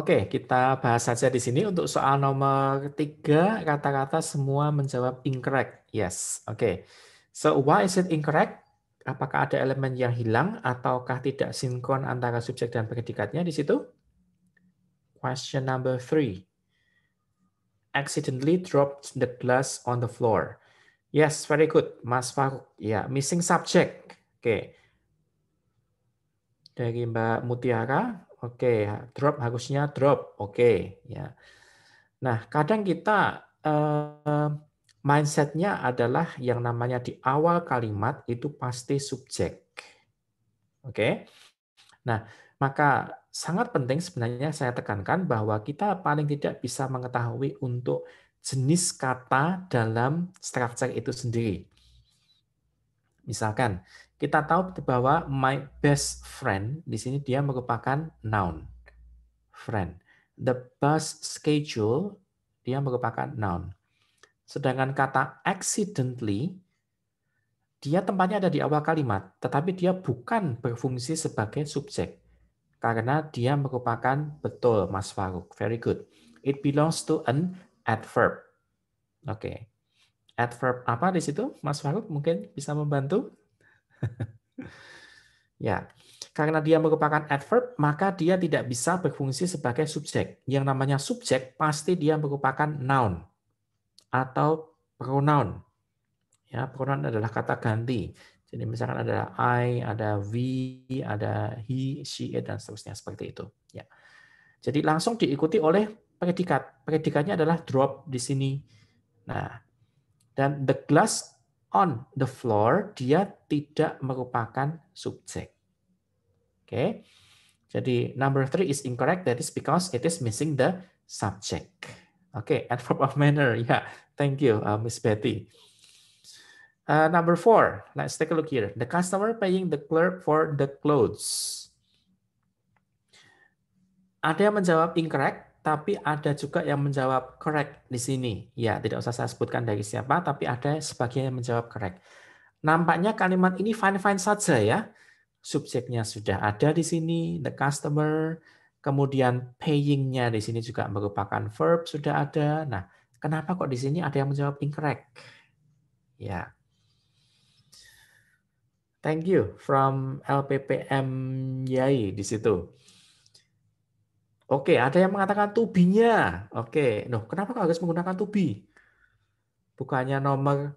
Oke, kita bahas saja di sini untuk soal nomor tiga kata-kata semua menjawab incorrect. Yes, oke. Okay. So why is it incorrect? Apakah ada elemen yang hilang ataukah tidak sinkron antara subjek dan predikatnya di situ? Question number three. Accidentally dropped the glass on the floor. Yes, very good, Mas Faruk. Ya, yeah, missing subject. Oke. Okay. Dari Mbak Mutiara, Oke, okay. drop harusnya drop. Oke, okay. ya. Nah, kadang kita uh, mindsetnya adalah yang namanya di awal kalimat itu pasti subjek. Oke. Okay? Nah, maka sangat penting sebenarnya saya tekankan bahwa kita paling tidak bisa mengetahui untuk jenis kata dalam structure itu sendiri. Misalkan kita tahu bahwa my best friend di sini dia merupakan noun. Friend. The bus schedule dia merupakan noun. Sedangkan kata accidentally dia tempatnya ada di awal kalimat, tetapi dia bukan berfungsi sebagai subjek karena dia merupakan betul Mas Faruk. Very good. It belongs to an adverb. Oke. Okay adverb apa di situ? Mas Faruk mungkin bisa membantu? ya, karena dia merupakan adverb, maka dia tidak bisa berfungsi sebagai subjek. Yang namanya subjek pasti dia merupakan noun atau pronoun. Ya, pronoun adalah kata ganti. Jadi misalkan ada I, ada we, ada he, she, dan seterusnya seperti itu. Ya. Jadi langsung diikuti oleh predikat. Predikatnya adalah drop di sini. Nah, dan the glass on the floor dia tidak merupakan subjek. Oke. Okay. Jadi number three is incorrect. That is because it is missing the subject. Oke, okay, adverb of manner. Ya, yeah. thank you, uh, Miss Betty. Uh, number four, let's take a look here. The customer paying the clerk for the clothes. Ada yang menjawab incorrect? tapi ada juga yang menjawab correct di sini. Ya, tidak usah saya sebutkan dari siapa, tapi ada sebagian yang menjawab correct. Nampaknya kalimat ini fine-fine saja ya. Subjeknya sudah ada di sini, the customer, kemudian paying-nya di sini juga merupakan verb sudah ada. Nah, kenapa kok di sini ada yang menjawab incorrect? Ya. Thank you from LPPM Yai di situ. Oke, ada yang mengatakan tubinya. Oke, loh, kenapa harus menggunakan tubi? Bukannya nomor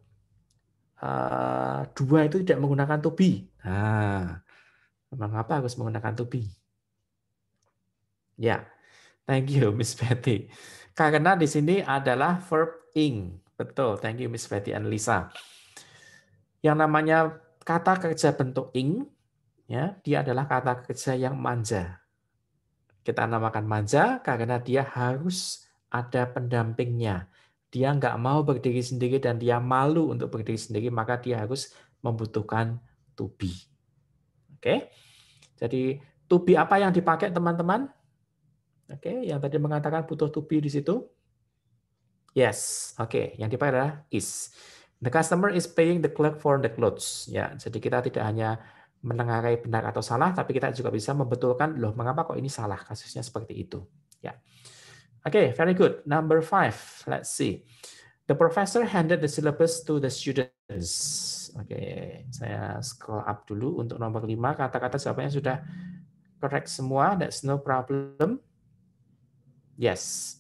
uh, dua itu tidak menggunakan tubi? Nah, mengapa harus menggunakan tubi? Ya, thank you Miss Betty. Karena di sini adalah verb ing. Betul, thank you Miss Betty and Lisa. Yang namanya kata kerja bentuk ing, ya, dia adalah kata kerja yang manja kita namakan manja karena dia harus ada pendampingnya. Dia nggak mau berdiri sendiri dan dia malu untuk berdiri sendiri, maka dia harus membutuhkan tubi. Oke, jadi tubi apa yang dipakai teman-teman? Oke, yang tadi mengatakan butuh tubi di situ. Yes, oke, yang dipakai adalah is. The customer is paying the clerk for the clothes. Ya, jadi kita tidak hanya menengarai benar atau salah, tapi kita juga bisa membetulkan loh mengapa kok ini salah kasusnya seperti itu. Ya. Oke, okay, very good. Number five, let's see. The professor handed the syllabus to the students. Oke, okay, saya scroll up dulu untuk nomor lima. Kata-kata yang sudah correct semua. That's no problem. Yes.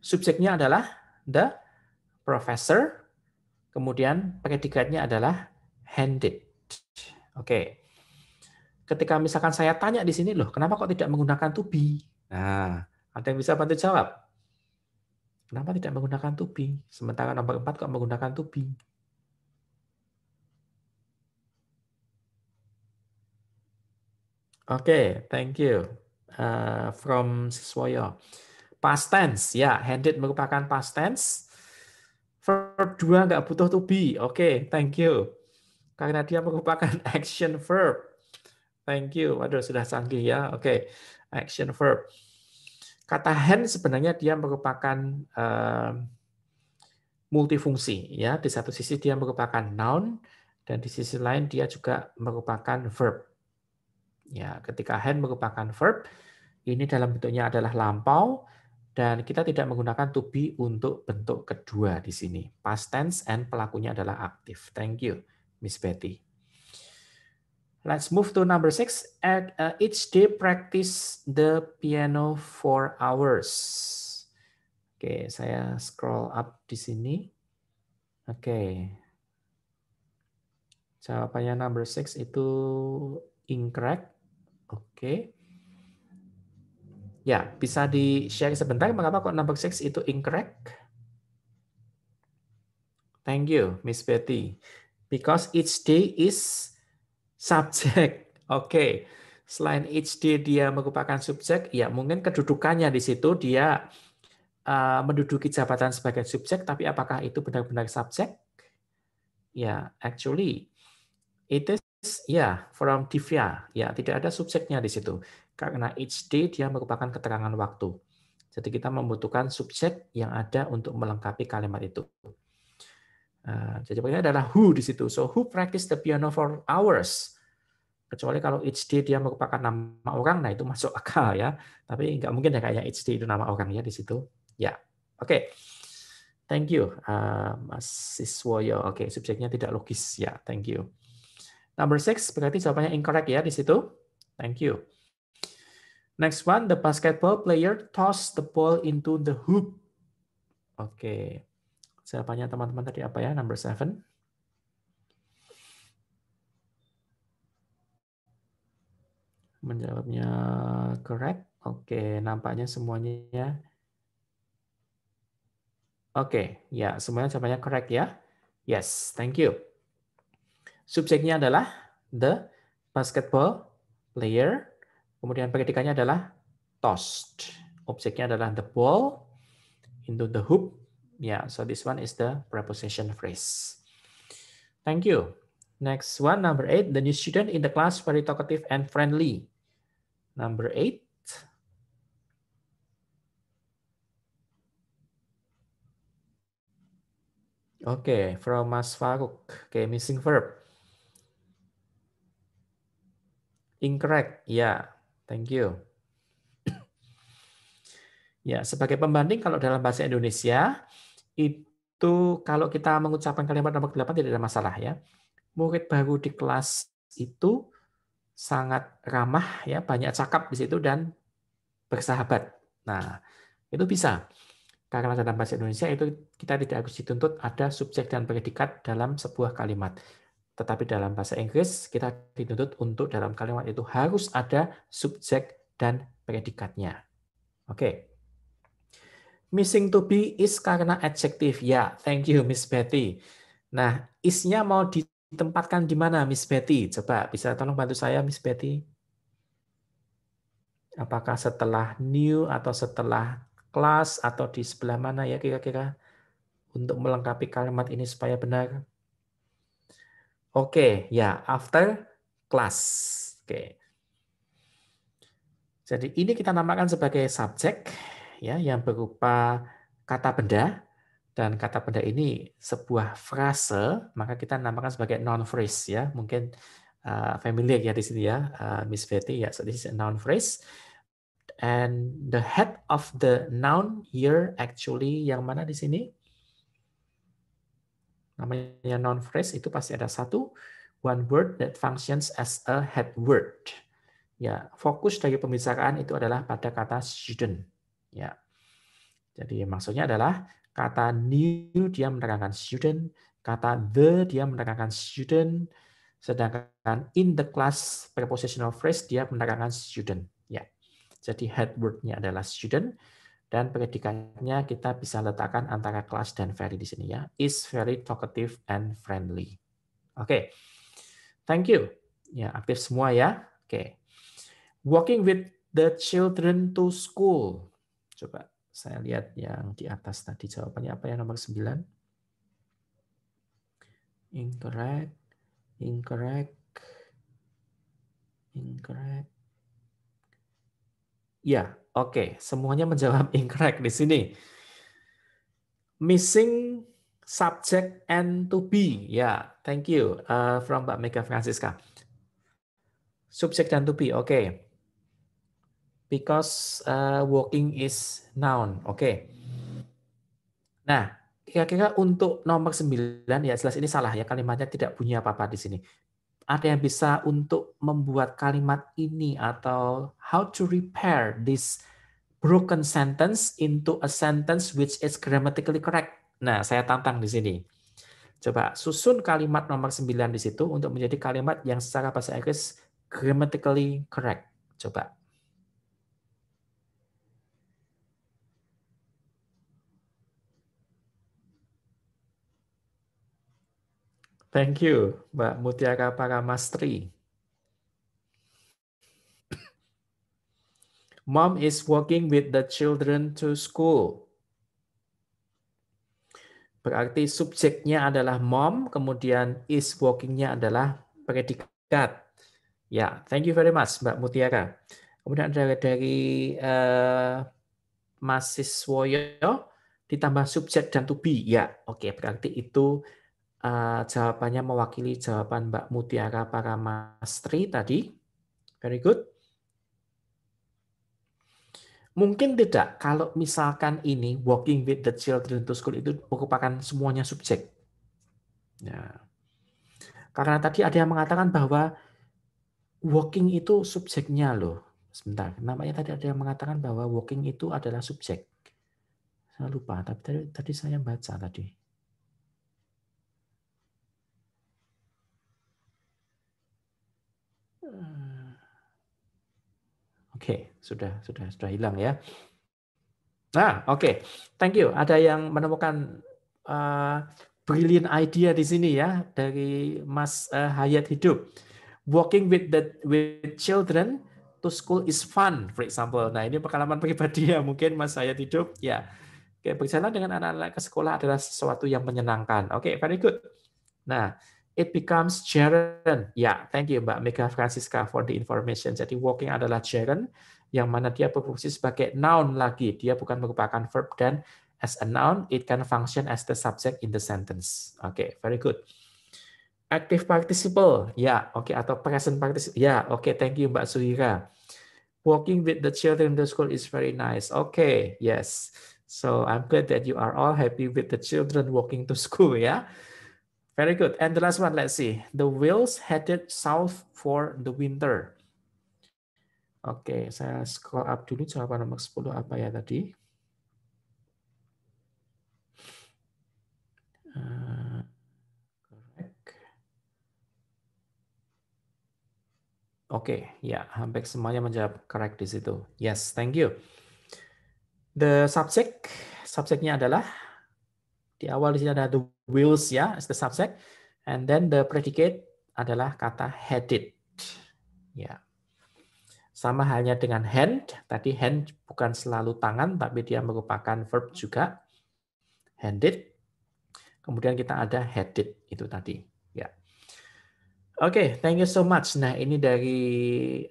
Subjeknya adalah the professor. Kemudian predikatnya adalah handed. Oke. Ketika misalkan saya tanya di sini loh, kenapa kok tidak menggunakan to be? Nah, ada yang bisa bantu jawab? Kenapa tidak menggunakan to be? Sementara nomor 4 kok menggunakan to be? Oke, okay, thank you. Uh, from Siswoyo. Past tense, ya. Yeah, handed merupakan past tense. Verb 2 nggak butuh to be. Oke, okay, thank you karena dia merupakan action verb. Thank you. Waduh, sudah canggih ya. Oke, okay. action verb. Kata hand sebenarnya dia merupakan uh, multifungsi ya. Di satu sisi dia merupakan noun dan di sisi lain dia juga merupakan verb. Ya, ketika hand merupakan verb, ini dalam bentuknya adalah lampau dan kita tidak menggunakan to be untuk bentuk kedua di sini. Past tense and pelakunya adalah aktif. Thank you. Miss Betty. Let's move to number six. At, uh, each day practice the piano for hours. Oke, okay, saya scroll up di sini. Oke. Okay. Jawabannya number six itu incorrect. Oke. Okay. Ya, bisa di-share sebentar mengapa kok number six itu incorrect? Thank you, Miss Betty because each day is subject. Oke. Okay. Selain each day dia merupakan subjek, ya mungkin kedudukannya di situ dia uh, menduduki jabatan sebagai subjek, tapi apakah itu benar-benar subjek? Ya, yeah, actually it is ya yeah, from divya. Ya, yeah, tidak ada subjeknya di situ. Karena each day dia merupakan keterangan waktu. Jadi kita membutuhkan subjek yang ada untuk melengkapi kalimat itu. Nah, jadi jawabannya adalah who di situ. So who practice the piano for hours? Kecuali kalau HD dia merupakan nama orang, nah itu masuk akal ya. Tapi nggak mungkin ya kayaknya HD itu nama orang ya di situ. Ya, oke. Okay. Thank you, uh, Mas Siswoyo. Oke, okay, subjeknya tidak logis ya. Thank you. Number six berarti jawabannya incorrect ya di situ. Thank you. Next one, the basketball player toss the ball into the hoop. Oke. Okay. Jawabannya teman-teman tadi apa ya? Number seven. Menjawabnya correct. Oke, nampaknya semuanya ya. Oke, ya semuanya jawabannya correct ya. Yes, thank you. Subjeknya adalah the basketball player. Kemudian predikatnya adalah tossed. Objeknya adalah the ball into the hoop Yeah, so this one is the preposition phrase. Thank you. Next one, number eight. The new student in the class very talkative and friendly. Number eight. Okay, from Mas Faruk. Okay, missing verb. Incorrect. Yeah, thank you. ya, sebagai pembanding kalau dalam bahasa Indonesia, itu kalau kita mengucapkan kalimat nomor 8 tidak ada masalah ya. Murid baru di kelas itu sangat ramah ya, banyak cakap di situ dan bersahabat. Nah, itu bisa. Karena dalam bahasa Indonesia itu kita tidak harus dituntut ada subjek dan predikat dalam sebuah kalimat. Tetapi dalam bahasa Inggris kita dituntut untuk dalam kalimat itu harus ada subjek dan predikatnya. Oke. Okay. Missing to be is karena adjektif. Ya, thank you Miss Betty. Nah, isnya mau ditempatkan di mana Miss Betty? Coba bisa tolong bantu saya Miss Betty? Apakah setelah new atau setelah class atau di sebelah mana ya kira-kira untuk melengkapi kalimat ini supaya benar? Oke, okay, ya after class. Oke. Okay. Jadi ini kita namakan sebagai subjek ya yang berupa kata benda dan kata benda ini sebuah frase maka kita namakan sebagai noun phrase ya mungkin uh, familiar ya di sini ya uh, Miss Betty ya so this is a noun phrase and the head of the noun here actually yang mana di sini namanya noun phrase itu pasti ada satu one word that functions as a head word ya fokus dari pembicaraan itu adalah pada kata student Ya. Jadi maksudnya adalah kata new dia menerangkan student, kata the dia menerangkan student, sedangkan in the class prepositional phrase dia menerangkan student. Ya. Jadi head word-nya adalah student dan predikatnya kita bisa letakkan antara class dan very di sini ya. Is very talkative and friendly. Oke. Okay. Thank you. Ya, aktif semua ya. Oke. Okay. Walking with the children to school. Coba saya lihat yang di atas tadi jawabannya apa ya nomor 9? Incorrect, incorrect, incorrect. Ya, oke, okay. semuanya menjawab incorrect di sini. Missing subject and to be. Ya, yeah, thank you uh, from Mbak Mega Francisca. Subject dan to be, oke. Okay because uh, walking is noun. Oke. Okay. Nah, kira-kira untuk nomor 9 ya jelas ini salah ya kalimatnya tidak punya apa-apa di sini. Ada yang bisa untuk membuat kalimat ini atau how to repair this broken sentence into a sentence which is grammatically correct. Nah, saya tantang di sini. Coba susun kalimat nomor 9 di situ untuk menjadi kalimat yang secara bahasa Inggris grammatically correct. Coba Thank you, Mbak Mutiara Paramastri. Mom is walking with the children to school. Berarti subjeknya adalah mom, kemudian is walking adalah predikat. Ya, thank you very much Mbak Mutiara. Kemudian ada dari uh, eh, Mas Siswoyo ditambah subjek dan to be. Ya, oke, okay, berarti itu uh, jawabannya mewakili jawaban Mbak Mutiara Paramastri tadi. Very good. Mungkin tidak kalau misalkan ini walking with the children to school itu merupakan semuanya subjek. Ya. Karena tadi ada yang mengatakan bahwa walking itu subjeknya loh. Sebentar, namanya tadi ada yang mengatakan bahwa walking itu adalah subjek. Saya lupa, tapi tadi, tadi saya baca tadi. Oke, sudah sudah sudah hilang ya. Nah, oke. Okay. Thank you. Ada yang menemukan uh, brilliant idea di sini ya dari Mas uh, Hayat Hidup. Walking with the with children to school is fun, for example. Nah, ini pengalaman pribadi ya mungkin Mas Hayat Hidup ya. Oke, berjalan dengan anak-anak ke sekolah adalah sesuatu yang menyenangkan. Oke, okay, very good. Nah, it becomes gerund. Ya, thank you Mbak Mega Francisca for the information. Jadi walking adalah gerund yang mana dia berfungsi sebagai noun lagi. Dia bukan merupakan verb dan as a noun it can function as the subject in the sentence. Oke, okay, very good. Active participle. Ya, oke okay. atau present participle. Ya, oke okay, thank you Mbak Suhira. Walking with the children in the school is very nice. Oke, okay, yes. So I'm glad that you are all happy with the children walking to school ya. Yeah? Very good. And the last one, let's see. The whales headed south for the winter. Oke, okay, saya scroll up dulu jawaban nomor 10 apa ya tadi. Uh, Oke, okay, ya, yeah, hampir semuanya menjawab correct di situ. Yes, thank you. The subject, subjeknya adalah di awal di sini ada the wheels ya is the subject and then the predicate adalah kata headed ya sama halnya dengan hand tadi hand bukan selalu tangan tapi dia merupakan verb juga handed kemudian kita ada headed itu tadi ya oke okay, thank you so much nah ini dari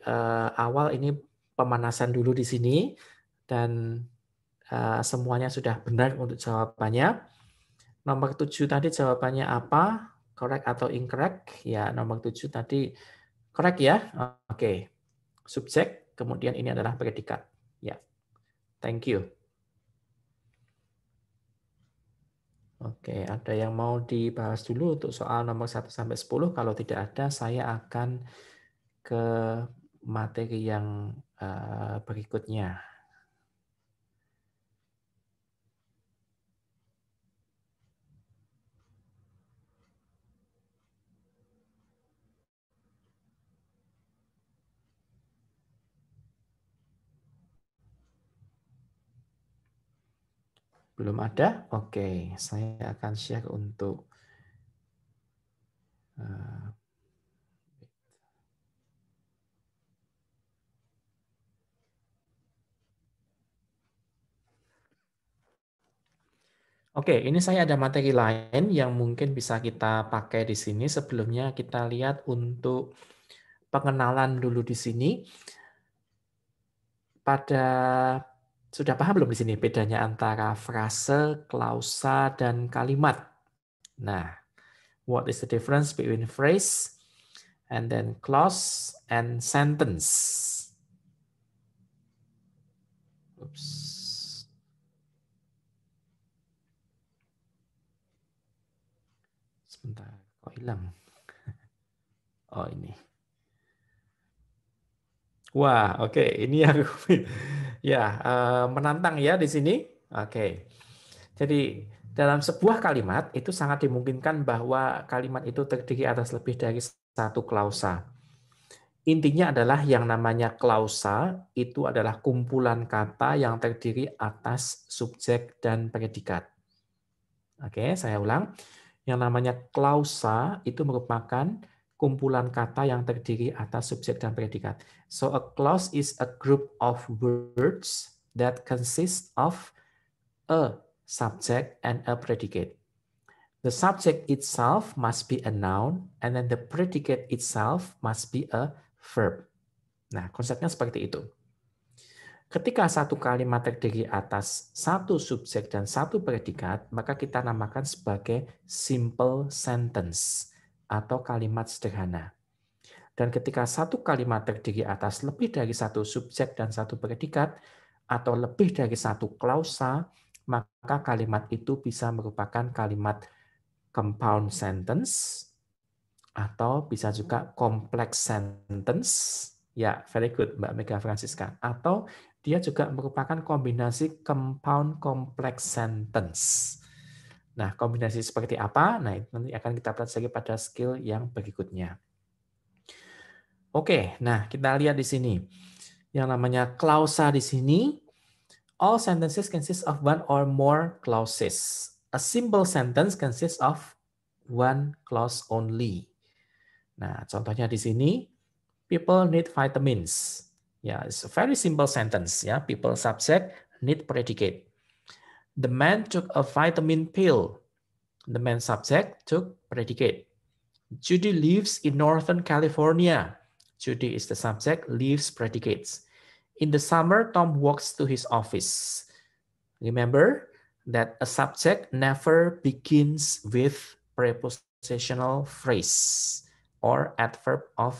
uh, awal ini pemanasan dulu di sini dan uh, semuanya sudah benar untuk jawabannya Nomor 7 tadi jawabannya apa? Correct atau incorrect? Ya, nomor 7 tadi correct ya. Oke. Okay. Subjek, kemudian ini adalah predikat. Ya. Yeah. Thank you. Oke, ada yang mau dibahas dulu untuk soal nomor 1 sampai 10. Kalau tidak ada, saya akan ke materi yang eh, berikutnya. Belum ada? Oke, okay. saya akan share untuk eh, Oke, okay, ini saya ada materi lain yang mungkin bisa kita pakai di sini. Sebelumnya kita lihat untuk pengenalan dulu di sini. Pada sudah paham belum di sini bedanya antara frase, klausa, dan kalimat? Nah, what is the difference between phrase and then clause and sentence? Oops. Sebentar, kok hilang? Oh ini. Wah, oke. Ini yang ya uh, menantang ya di sini. Oke. Jadi dalam sebuah kalimat itu sangat dimungkinkan bahwa kalimat itu terdiri atas lebih dari satu klausa. Intinya adalah yang namanya klausa itu adalah kumpulan kata yang terdiri atas subjek dan predikat. Oke, saya ulang. Yang namanya klausa itu merupakan kumpulan kata yang terdiri atas subjek dan predikat. So a clause is a group of words that consists of a subject and a predicate. The subject itself must be a noun and then the predicate itself must be a verb. Nah, konsepnya seperti itu. Ketika satu kalimat terdiri atas satu subjek dan satu predikat, maka kita namakan sebagai simple sentence atau kalimat sederhana. Dan ketika satu kalimat terdiri atas lebih dari satu subjek dan satu predikat, atau lebih dari satu klausa, maka kalimat itu bisa merupakan kalimat compound sentence, atau bisa juga complex sentence. Ya, very good Mbak Mega Francisca. Atau dia juga merupakan kombinasi compound complex sentence. Nah, kombinasi seperti apa? Nah, itu nanti akan kita pelajari pada skill yang berikutnya. Oke, nah kita lihat di sini. Yang namanya klausa di sini, all sentences consist of one or more clauses. A simple sentence consists of one clause only. Nah, contohnya di sini, people need vitamins. Ya, yeah, it's a very simple sentence. Ya, yeah. people subject need predicate. The man took a vitamin pill. The man subject took predicate. Judy lives in Northern California. Judy is the subject, lives predicates. In the summer, Tom walks to his office. Remember that a subject never begins with prepositional phrase or adverb of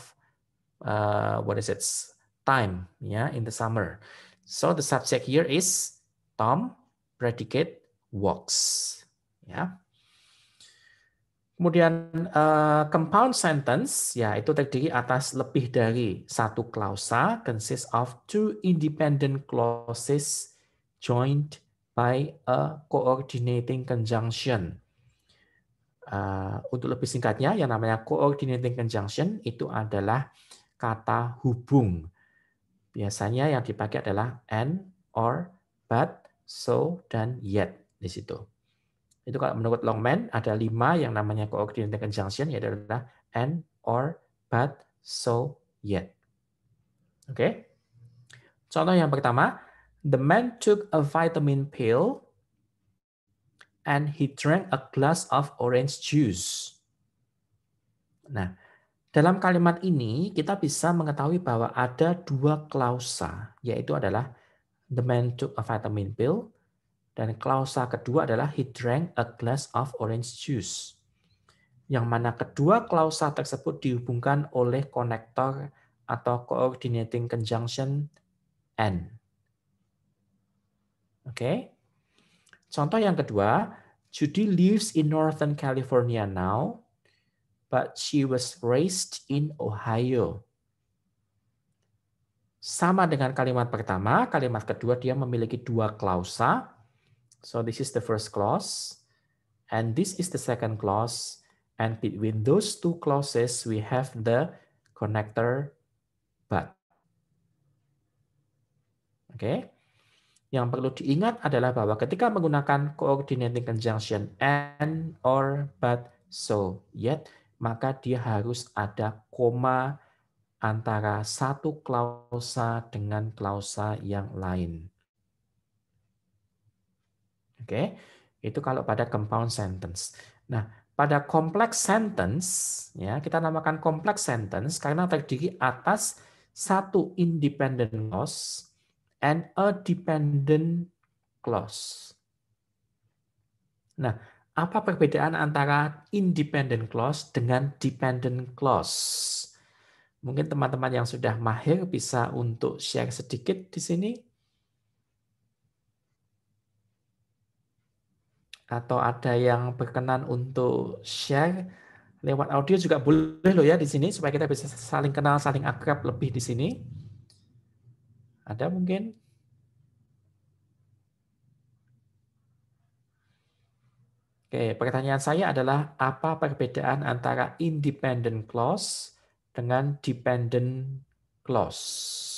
uh, what is it? Time, yeah, in the summer. So the subject here is Tom predicate works. Ya. Kemudian uh, compound sentence, ya itu terdiri atas lebih dari satu klausa, consists of two independent clauses joined by a coordinating conjunction. Uh, untuk lebih singkatnya, yang namanya coordinating conjunction itu adalah kata hubung. Biasanya yang dipakai adalah and, or, but, so, dan yet di situ. Itu kalau menurut Longman ada lima yang namanya coordinating conjunction yaitu adalah and, or, but, so, yet. Oke. Okay? Contoh yang pertama, the man took a vitamin pill and he drank a glass of orange juice. Nah, dalam kalimat ini kita bisa mengetahui bahwa ada dua klausa, yaitu adalah the man took a vitamin pill. Dan klausa kedua adalah he drank a glass of orange juice. Yang mana kedua klausa tersebut dihubungkan oleh konektor atau coordinating conjunction and. Oke. Okay. Contoh yang kedua, Judy lives in Northern California now, but she was raised in Ohio. Sama dengan kalimat pertama, kalimat kedua dia memiliki dua klausa. So this is the first clause and this is the second clause and between those two clauses we have the connector but. Oke. Okay. Yang perlu diingat adalah bahwa ketika menggunakan coordinating conjunction and, or, but, so, yet, maka dia harus ada koma antara satu klausa dengan klausa yang lain. Oke, okay? itu kalau pada compound sentence. Nah, pada complex sentence, ya kita namakan complex sentence karena terdiri atas satu independent clause and a dependent clause. Nah, apa perbedaan antara independent clause dengan dependent clause? Mungkin teman-teman yang sudah mahir bisa untuk share sedikit di sini. Atau ada yang berkenan untuk share lewat audio juga boleh loh ya di sini supaya kita bisa saling kenal, saling akrab lebih di sini. Ada mungkin? Oke, pertanyaan saya adalah apa perbedaan antara independent clause dengan dependent clause.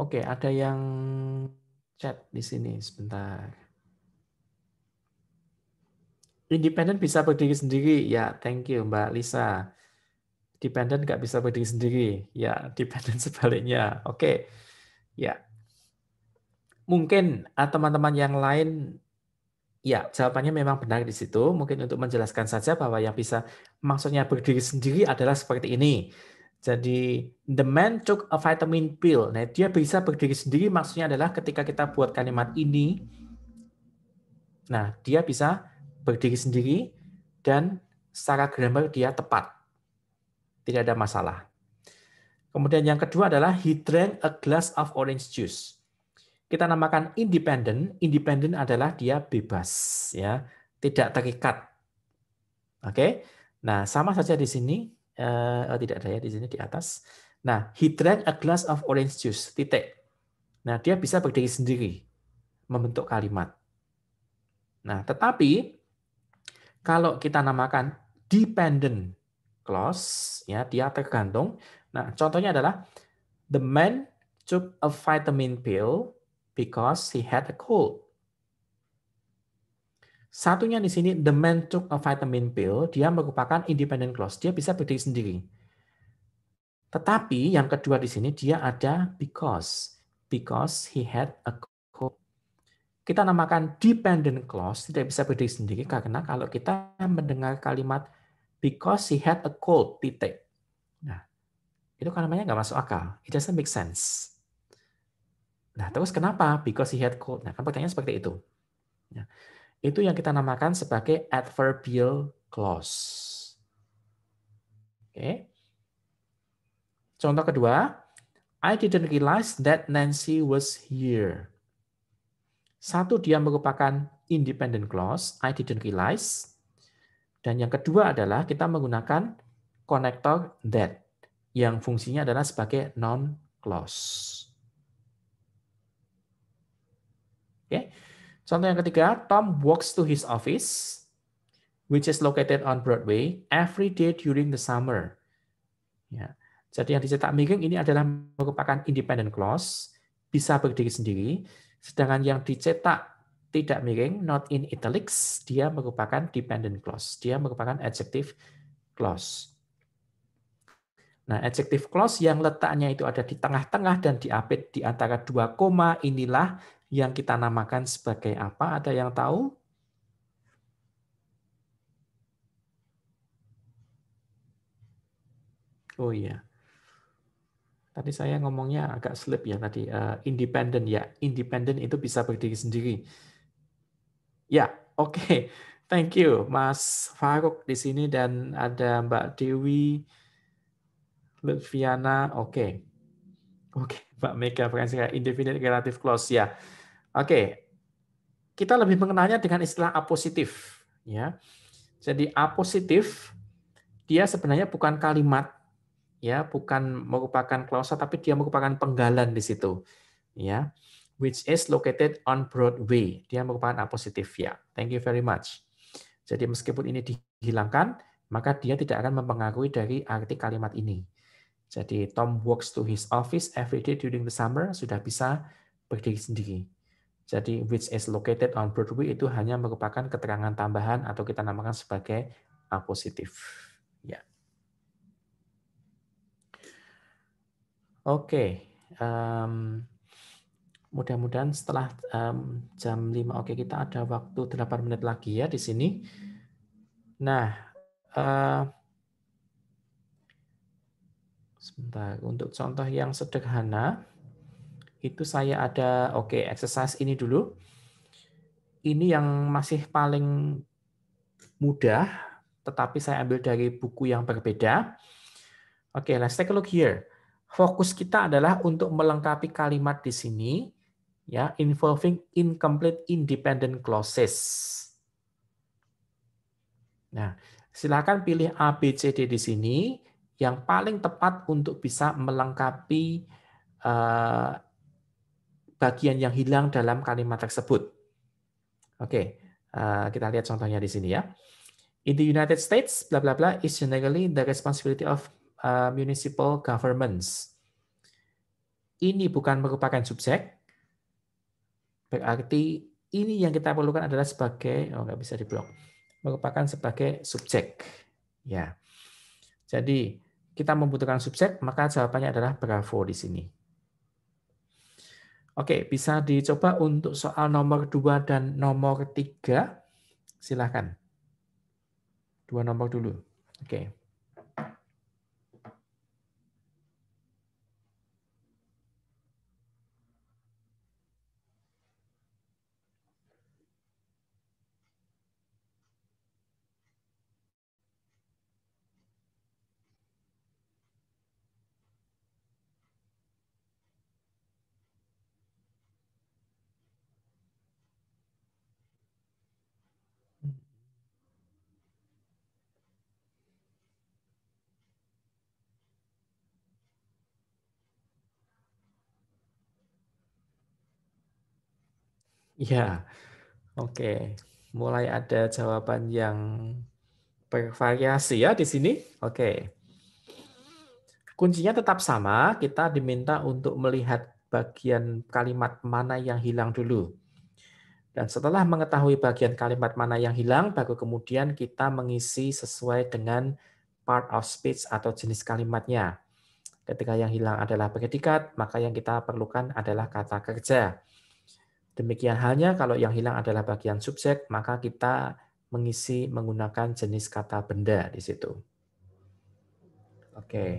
Oke, ada yang chat di sini sebentar. Independen bisa berdiri sendiri, ya. Thank you, Mbak Lisa. Dependen nggak bisa berdiri sendiri, ya. Dependen sebaliknya. Oke, ya. Mungkin ah, teman-teman yang lain Ya, jawabannya memang benar di situ. Mungkin untuk menjelaskan saja bahwa yang bisa maksudnya berdiri sendiri adalah seperti ini. Jadi the man took a vitamin pill. Nah, dia bisa berdiri sendiri maksudnya adalah ketika kita buat kalimat ini nah, dia bisa berdiri sendiri dan secara grammar dia tepat. Tidak ada masalah. Kemudian yang kedua adalah he drank a glass of orange juice. Kita namakan independent. Independent adalah dia bebas ya, tidak terikat. Oke. Okay? Nah, sama saja di sini Uh, tidak ada ya di sini di atas. Nah, he drank a glass of orange juice. Titik. Nah, dia bisa berdiri sendiri membentuk kalimat. Nah, tetapi kalau kita namakan dependent clause, ya dia tergantung. Nah, contohnya adalah the man took a vitamin pill because he had a cold. Satunya di sini, the man took a vitamin pill. Dia merupakan independent clause. Dia bisa berdiri sendiri. Tetapi yang kedua di sini dia ada because. Because he had a cold. Kita namakan dependent clause, tidak bisa berdiri sendiri karena kalau kita mendengar kalimat because he had a cold, titik. Nah, itu kalimatnya nggak masuk akal. It doesn't make sense. Nah, terus kenapa? Because he had cold. Nah, kan pertanyaannya seperti itu. Nah, itu yang kita namakan sebagai adverbial clause. Oke. Contoh kedua, I didn't realize that Nancy was here. Satu dia merupakan independent clause, I didn't realize. Dan yang kedua adalah kita menggunakan konektor that yang fungsinya adalah sebagai non clause. Contoh yang ketiga, Tom walks to his office, which is located on Broadway, every day during the summer. Ya. Jadi yang dicetak miring ini adalah merupakan independent clause, bisa berdiri sendiri. Sedangkan yang dicetak tidak miring, not in italics, dia merupakan dependent clause. Dia merupakan adjective clause. Nah, adjective clause yang letaknya itu ada di tengah-tengah dan diapit di antara dua koma inilah yang kita namakan sebagai apa? Ada yang tahu? Oh iya. Tadi saya ngomongnya agak slip ya tadi. Uh, independent ya. Independent itu bisa berdiri sendiri. Ya, oke. Okay. Thank you Mas Faruk di sini dan ada Mbak Dewi Lutfiana. Oke. Okay. Oke, okay. Mbak Mega Francisca, indefinite relative clause ya. Oke, kita lebih mengenalnya dengan istilah apositif. Ya, jadi apositif dia sebenarnya bukan kalimat, ya, bukan merupakan klausa, tapi dia merupakan penggalan di situ. Ya, which is located on Broadway. Dia merupakan apositif ya. Thank you very much. Jadi meskipun ini dihilangkan, maka dia tidak akan mempengaruhi dari arti kalimat ini. Jadi Tom walks to his office every day during the summer sudah bisa berdiri sendiri. Jadi which is located on Broadway itu hanya merupakan keterangan tambahan atau kita namakan sebagai positif. Ya. Oke. Okay. Um, mudah-mudahan setelah um, jam 5 oke okay, kita ada waktu 8 menit lagi ya di sini. Nah, uh, sebentar untuk contoh yang sederhana itu saya ada oke okay, exercise ini dulu. Ini yang masih paling mudah, tetapi saya ambil dari buku yang berbeda. Oke, okay, let's take a look here. Fokus kita adalah untuk melengkapi kalimat di sini ya involving incomplete independent clauses. Nah, silakan pilih A, B, C, D di sini yang paling tepat untuk bisa melengkapi eh, bagian yang hilang dalam kalimat tersebut. Oke, okay. Eh, kita lihat contohnya di sini ya. In the United States, bla bla bla is generally the responsibility of uh, municipal governments. Ini bukan merupakan subjek, berarti ini yang kita perlukan adalah sebagai oh nggak bisa diblok merupakan sebagai subjek ya jadi kita membutuhkan subjek maka jawabannya adalah bravo di sini Oke, bisa dicoba untuk soal nomor 2 dan nomor 3. Silahkan. Dua nomor dulu. Oke. Okay. Ya, oke. Mulai ada jawaban yang bervariasi ya di sini. Oke. Kuncinya tetap sama, kita diminta untuk melihat bagian kalimat mana yang hilang dulu. Dan setelah mengetahui bagian kalimat mana yang hilang, baru kemudian kita mengisi sesuai dengan part of speech atau jenis kalimatnya. Ketika yang hilang adalah predikat, maka yang kita perlukan adalah kata kerja Demikian halnya kalau yang hilang adalah bagian subjek, maka kita mengisi menggunakan jenis kata benda di situ. Oke. Okay.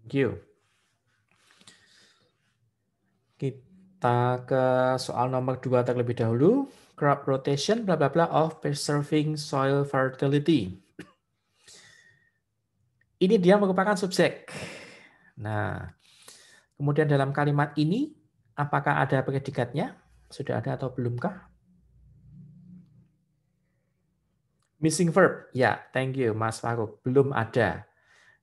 Thank you. Kita ke soal nomor dua terlebih dahulu crop rotation, bla bla bla, of preserving soil fertility. Ini dia merupakan subjek. Nah, kemudian dalam kalimat ini, apakah ada predikatnya? Sudah ada atau belumkah? Missing verb. Ya, thank you Mas Faruk. Belum ada.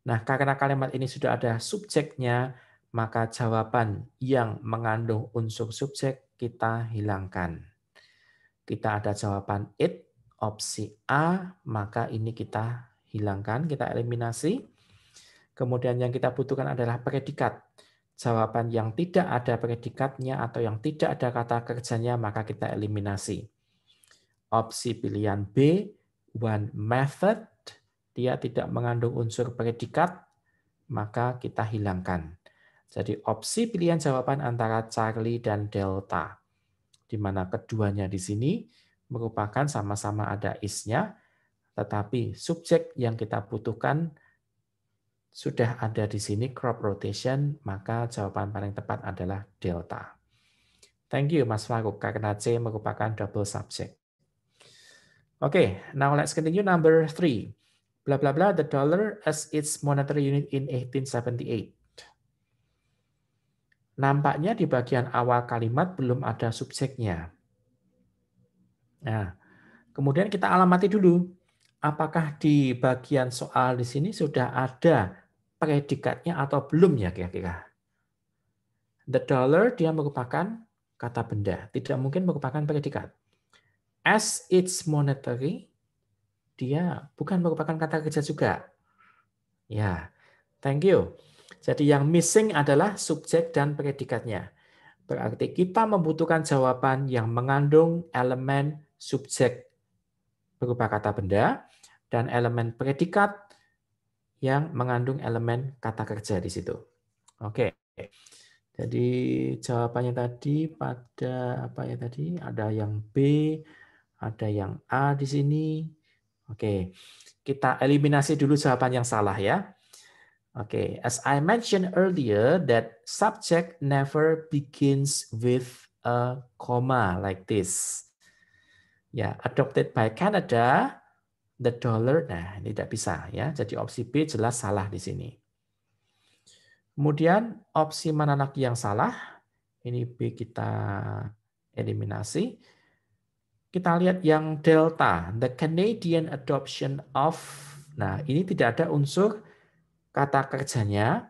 Nah, karena kalimat ini sudah ada subjeknya, maka jawaban yang mengandung unsur subjek kita hilangkan kita ada jawaban it, opsi A, maka ini kita hilangkan, kita eliminasi. Kemudian yang kita butuhkan adalah predikat. Jawaban yang tidak ada predikatnya atau yang tidak ada kata kerjanya, maka kita eliminasi. Opsi pilihan B, one method, dia tidak mengandung unsur predikat, maka kita hilangkan. Jadi opsi pilihan jawaban antara Charlie dan Delta di mana keduanya di sini merupakan sama-sama ada isnya, tetapi subjek yang kita butuhkan sudah ada di sini crop rotation, maka jawaban paling tepat adalah delta. Thank you Mas Faruk karena C merupakan double subject. Okay, now let's continue number three. Blah blah blah the dollar as its monetary unit in 1878. Nampaknya di bagian awal kalimat belum ada subjeknya. Nah, kemudian kita alamati dulu. Apakah di bagian soal di sini sudah ada predikatnya atau belum ya kira-kira? The dollar dia merupakan kata benda, tidak mungkin merupakan predikat. As its monetary, dia bukan merupakan kata kerja juga. Ya, thank you. Jadi yang missing adalah subjek dan predikatnya. Berarti kita membutuhkan jawaban yang mengandung elemen subjek berupa kata benda dan elemen predikat yang mengandung elemen kata kerja di situ. Oke. Jadi jawabannya tadi pada apa ya tadi? Ada yang B, ada yang A di sini. Oke. Kita eliminasi dulu jawaban yang salah ya. Okay, as I mentioned earlier, that subject never begins with a comma like this. Ya, yeah, adopted by Canada, the dollar, nah ini tidak bisa ya. Jadi opsi B jelas salah di sini. Kemudian opsi mana lagi yang salah? Ini B kita eliminasi. Kita lihat yang delta, the Canadian adoption of. Nah, ini tidak ada unsur kata kerjanya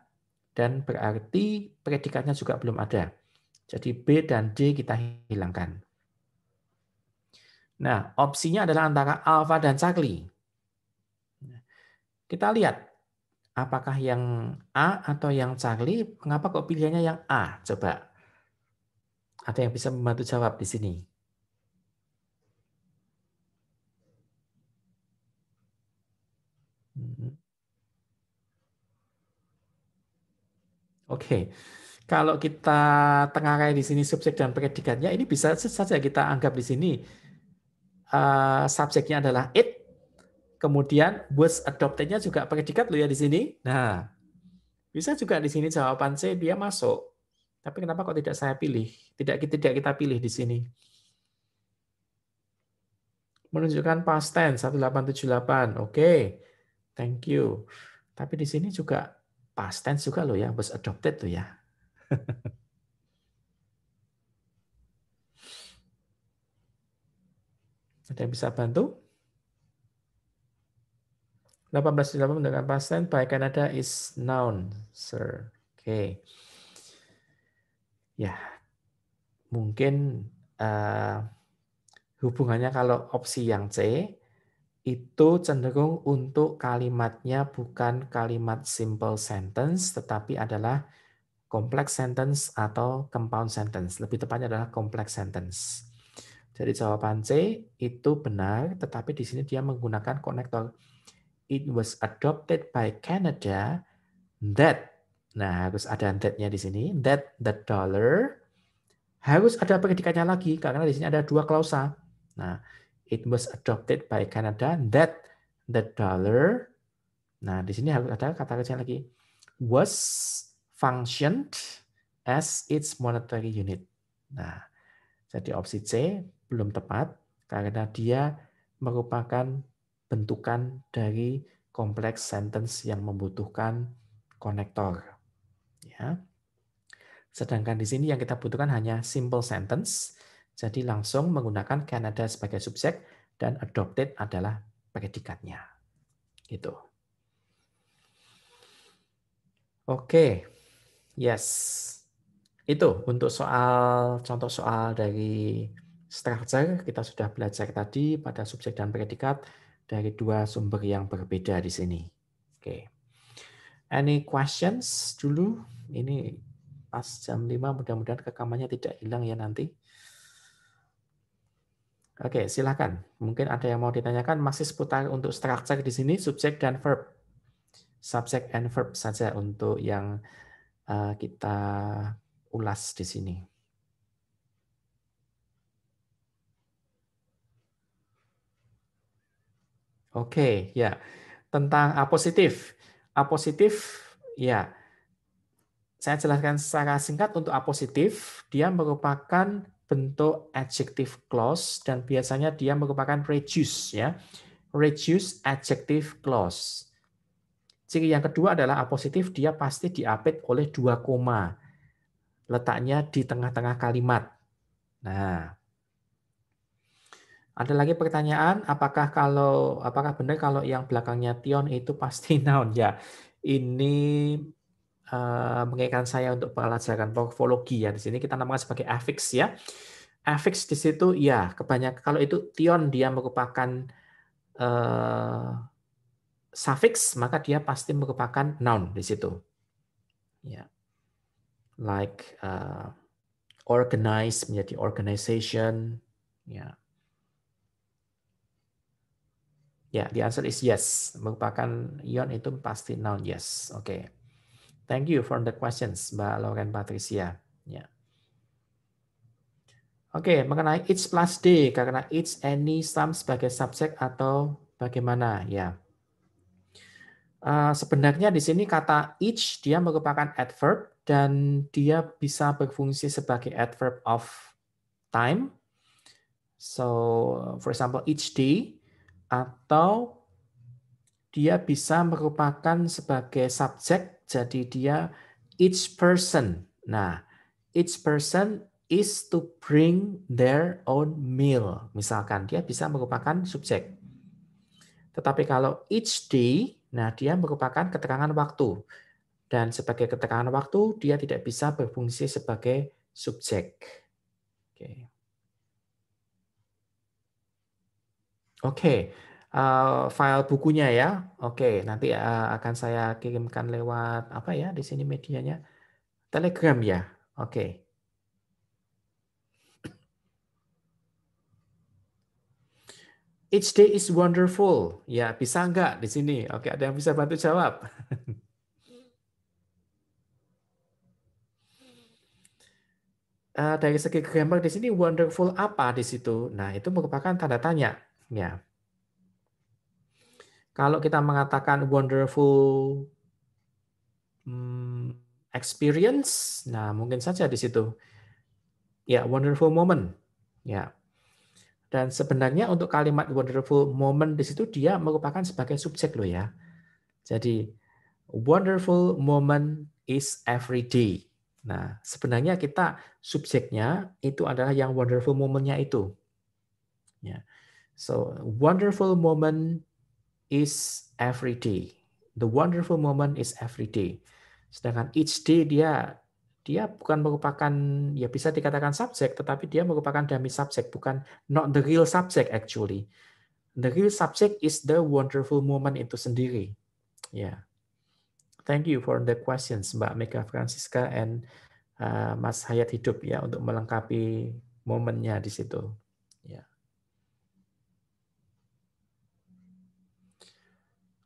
dan berarti predikatnya juga belum ada. Jadi B dan D kita hilangkan. Nah, opsinya adalah antara Alfa dan Cakli. Kita lihat apakah yang A atau yang Cakli, mengapa kok pilihannya yang A? Coba. Ada yang bisa membantu jawab di sini? Oke. Kalau kita tengah di sini subjek dan predikatnya, ini bisa saja kita anggap di sini uh, subjeknya adalah it, kemudian was adoptednya juga predikat loh ya di sini. Nah, bisa juga di sini jawaban C dia masuk. Tapi kenapa kok tidak saya pilih? Tidak tidak kita pilih di sini. Menunjukkan past tense 1878. Oke. Okay. Thank you. Tapi di sini juga past tense juga loh ya, was adopted tuh ya. Ada yang bisa bantu? 18.8 dengan past tense by Canada is noun, sir. Oke. Okay. Ya, mungkin uh, hubungannya kalau opsi yang C, itu cenderung untuk kalimatnya bukan kalimat simple sentence, tetapi adalah complex sentence atau compound sentence. Lebih tepatnya adalah complex sentence. Jadi jawaban C itu benar, tetapi di sini dia menggunakan konektor. It was adopted by Canada that, nah harus ada that-nya di sini, that the dollar, harus ada predikatnya lagi, karena di sini ada dua klausa. Nah, it was adopted by Canada that the dollar nah di sini harus ada kata kerja lagi was functioned as its monetary unit nah jadi opsi C belum tepat karena dia merupakan bentukan dari kompleks sentence yang membutuhkan konektor ya sedangkan di sini yang kita butuhkan hanya simple sentence jadi langsung menggunakan Canada sebagai subjek dan adopted adalah predikatnya. Gitu. Oke. Yes. Itu untuk soal contoh soal dari structure kita sudah belajar tadi pada subjek dan predikat dari dua sumber yang berbeda di sini. Oke. Okay. Any questions dulu? Ini pas jam 5 mudah-mudahan rekamannya tidak hilang ya nanti. Oke, silakan. Mungkin ada yang mau ditanyakan masih seputar untuk structure di sini subjek dan verb. Subjek and verb saja untuk yang eh, kita ulas di sini. Oke, ya. Tentang apositif. Apositif ya. Saya jelaskan secara singkat untuk apositif, dia merupakan bentuk adjective clause dan biasanya dia merupakan reduce ya. Reduce adjective clause. Ciri yang kedua adalah apositif dia pasti diapit oleh dua koma. Letaknya di tengah-tengah kalimat. Nah, ada lagi pertanyaan, apakah kalau apakah benar kalau yang belakangnya tion itu pasti noun ya? Ini Eh, mengingatkan saya untuk pelajaran morfologi ya di sini kita namakan sebagai affix ya. affix di situ ya kebanyakan kalau itu tion dia merupakan uh, suffix maka dia pasti merupakan noun di situ. Ya. Like uh, organize menjadi organization ya. Ya, the answer is yes. Merupakan ion itu pasti noun yes. Oke. Okay. Thank you for the questions, Mbak Lauren Patricia. Ya. Oke, okay, mengenai each plus D, karena each, any, some sebagai subjek atau bagaimana? Ya. Uh, sebenarnya di sini kata each dia merupakan adverb dan dia bisa berfungsi sebagai adverb of time. So, for example, each day atau dia bisa merupakan sebagai subjek jadi dia each person. Nah, each person is to bring their own meal. Misalkan dia bisa merupakan subjek. Tetapi kalau each day, nah dia merupakan keterangan waktu. Dan sebagai keterangan waktu, dia tidak bisa berfungsi sebagai subjek. Oke. Okay uh, file bukunya ya. Oke, nanti uh, akan saya kirimkan lewat apa ya di sini medianya Telegram ya. Oke. Each day is wonderful. Ya, bisa enggak di sini? Oke, ada yang bisa bantu jawab? uh, dari segi grammar di sini wonderful apa di situ? Nah, itu merupakan tanda tanya. Ya. Kalau kita mengatakan wonderful hmm, experience, nah mungkin saja di situ. Ya, wonderful moment. Ya. Dan sebenarnya untuk kalimat wonderful moment di situ dia merupakan sebagai subjek loh ya. Jadi wonderful moment is every day. Nah, sebenarnya kita subjeknya itu adalah yang wonderful momennya itu. Ya. So, wonderful moment is every day. The wonderful moment is every day. Sedangkan each day dia dia bukan merupakan ya bisa dikatakan subjek tetapi dia merupakan dummy subjek bukan not the real subject actually. The real subject is the wonderful moment itu sendiri. Ya. Yeah. Thank you for the questions Mbak Mega Francisca and uh, Mas Hayat Hidup ya untuk melengkapi momennya di situ.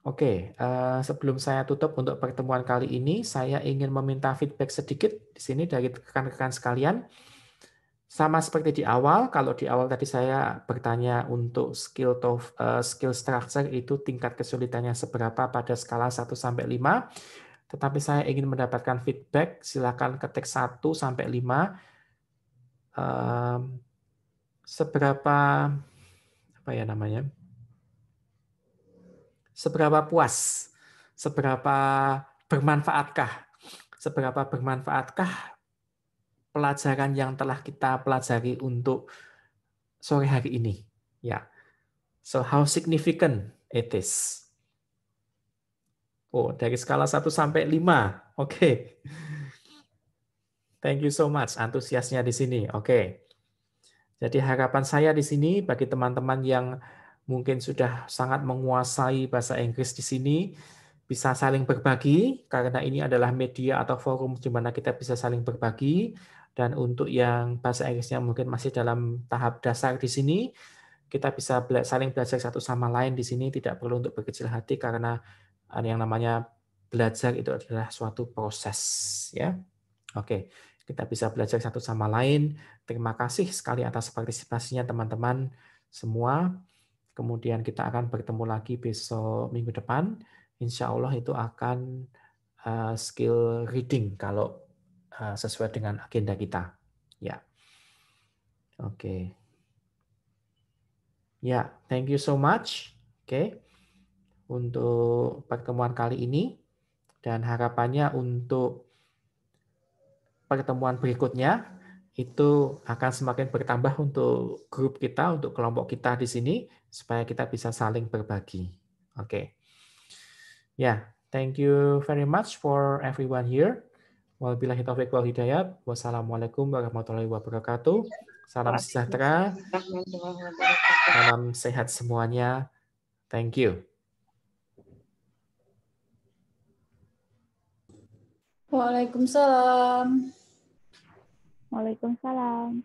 Oke, uh, sebelum saya tutup untuk pertemuan kali ini, saya ingin meminta feedback sedikit di sini dari rekan-rekan sekalian. Sama seperti di awal, kalau di awal tadi saya bertanya untuk skill to, uh, eh, skill structure itu tingkat kesulitannya seberapa pada skala 1 sampai 5. Tetapi saya ingin mendapatkan feedback, silakan ketik 1 sampai 5. Uh, seberapa apa ya namanya? seberapa puas, seberapa bermanfaatkah, seberapa bermanfaatkah pelajaran yang telah kita pelajari untuk sore hari ini. Ya, so how significant it is. Oh, dari skala 1 sampai 5. Oke. Okay. Thank you so much antusiasnya di sini. Oke. Okay. Jadi harapan saya di sini bagi teman-teman yang mungkin sudah sangat menguasai bahasa Inggris di sini, bisa saling berbagi karena ini adalah media atau forum di mana kita bisa saling berbagi dan untuk yang bahasa Inggrisnya mungkin masih dalam tahap dasar di sini kita bisa saling belajar satu sama lain di sini tidak perlu untuk berkecil hati karena eh, yang namanya belajar itu adalah suatu proses ya. Oke, kita bisa belajar satu sama lain. Terima kasih sekali atas partisipasinya teman-teman semua. Kemudian kita akan bertemu lagi besok minggu depan. Insya Allah itu akan eh, skill reading kalau eh, sesuai dengan agenda kita. Ya. Oke. Okay. Ya, thank you so much. Oke. Okay. Untuk pertemuan kali ini dan harapannya untuk pertemuan berikutnya itu akan semakin bertambah untuk grup kita, untuk kelompok kita di sini, supaya kita bisa saling berbagi. Oke. Okay. Ya, yeah, thank you very much for everyone here. Wabillahi taufiq wal hidayat. Wassalamualaikum warahmatullahi wabarakatuh. Salam sejahtera. Salam sehat semuanya. Thank you. Waalaikumsalam. Waalaikumsalam.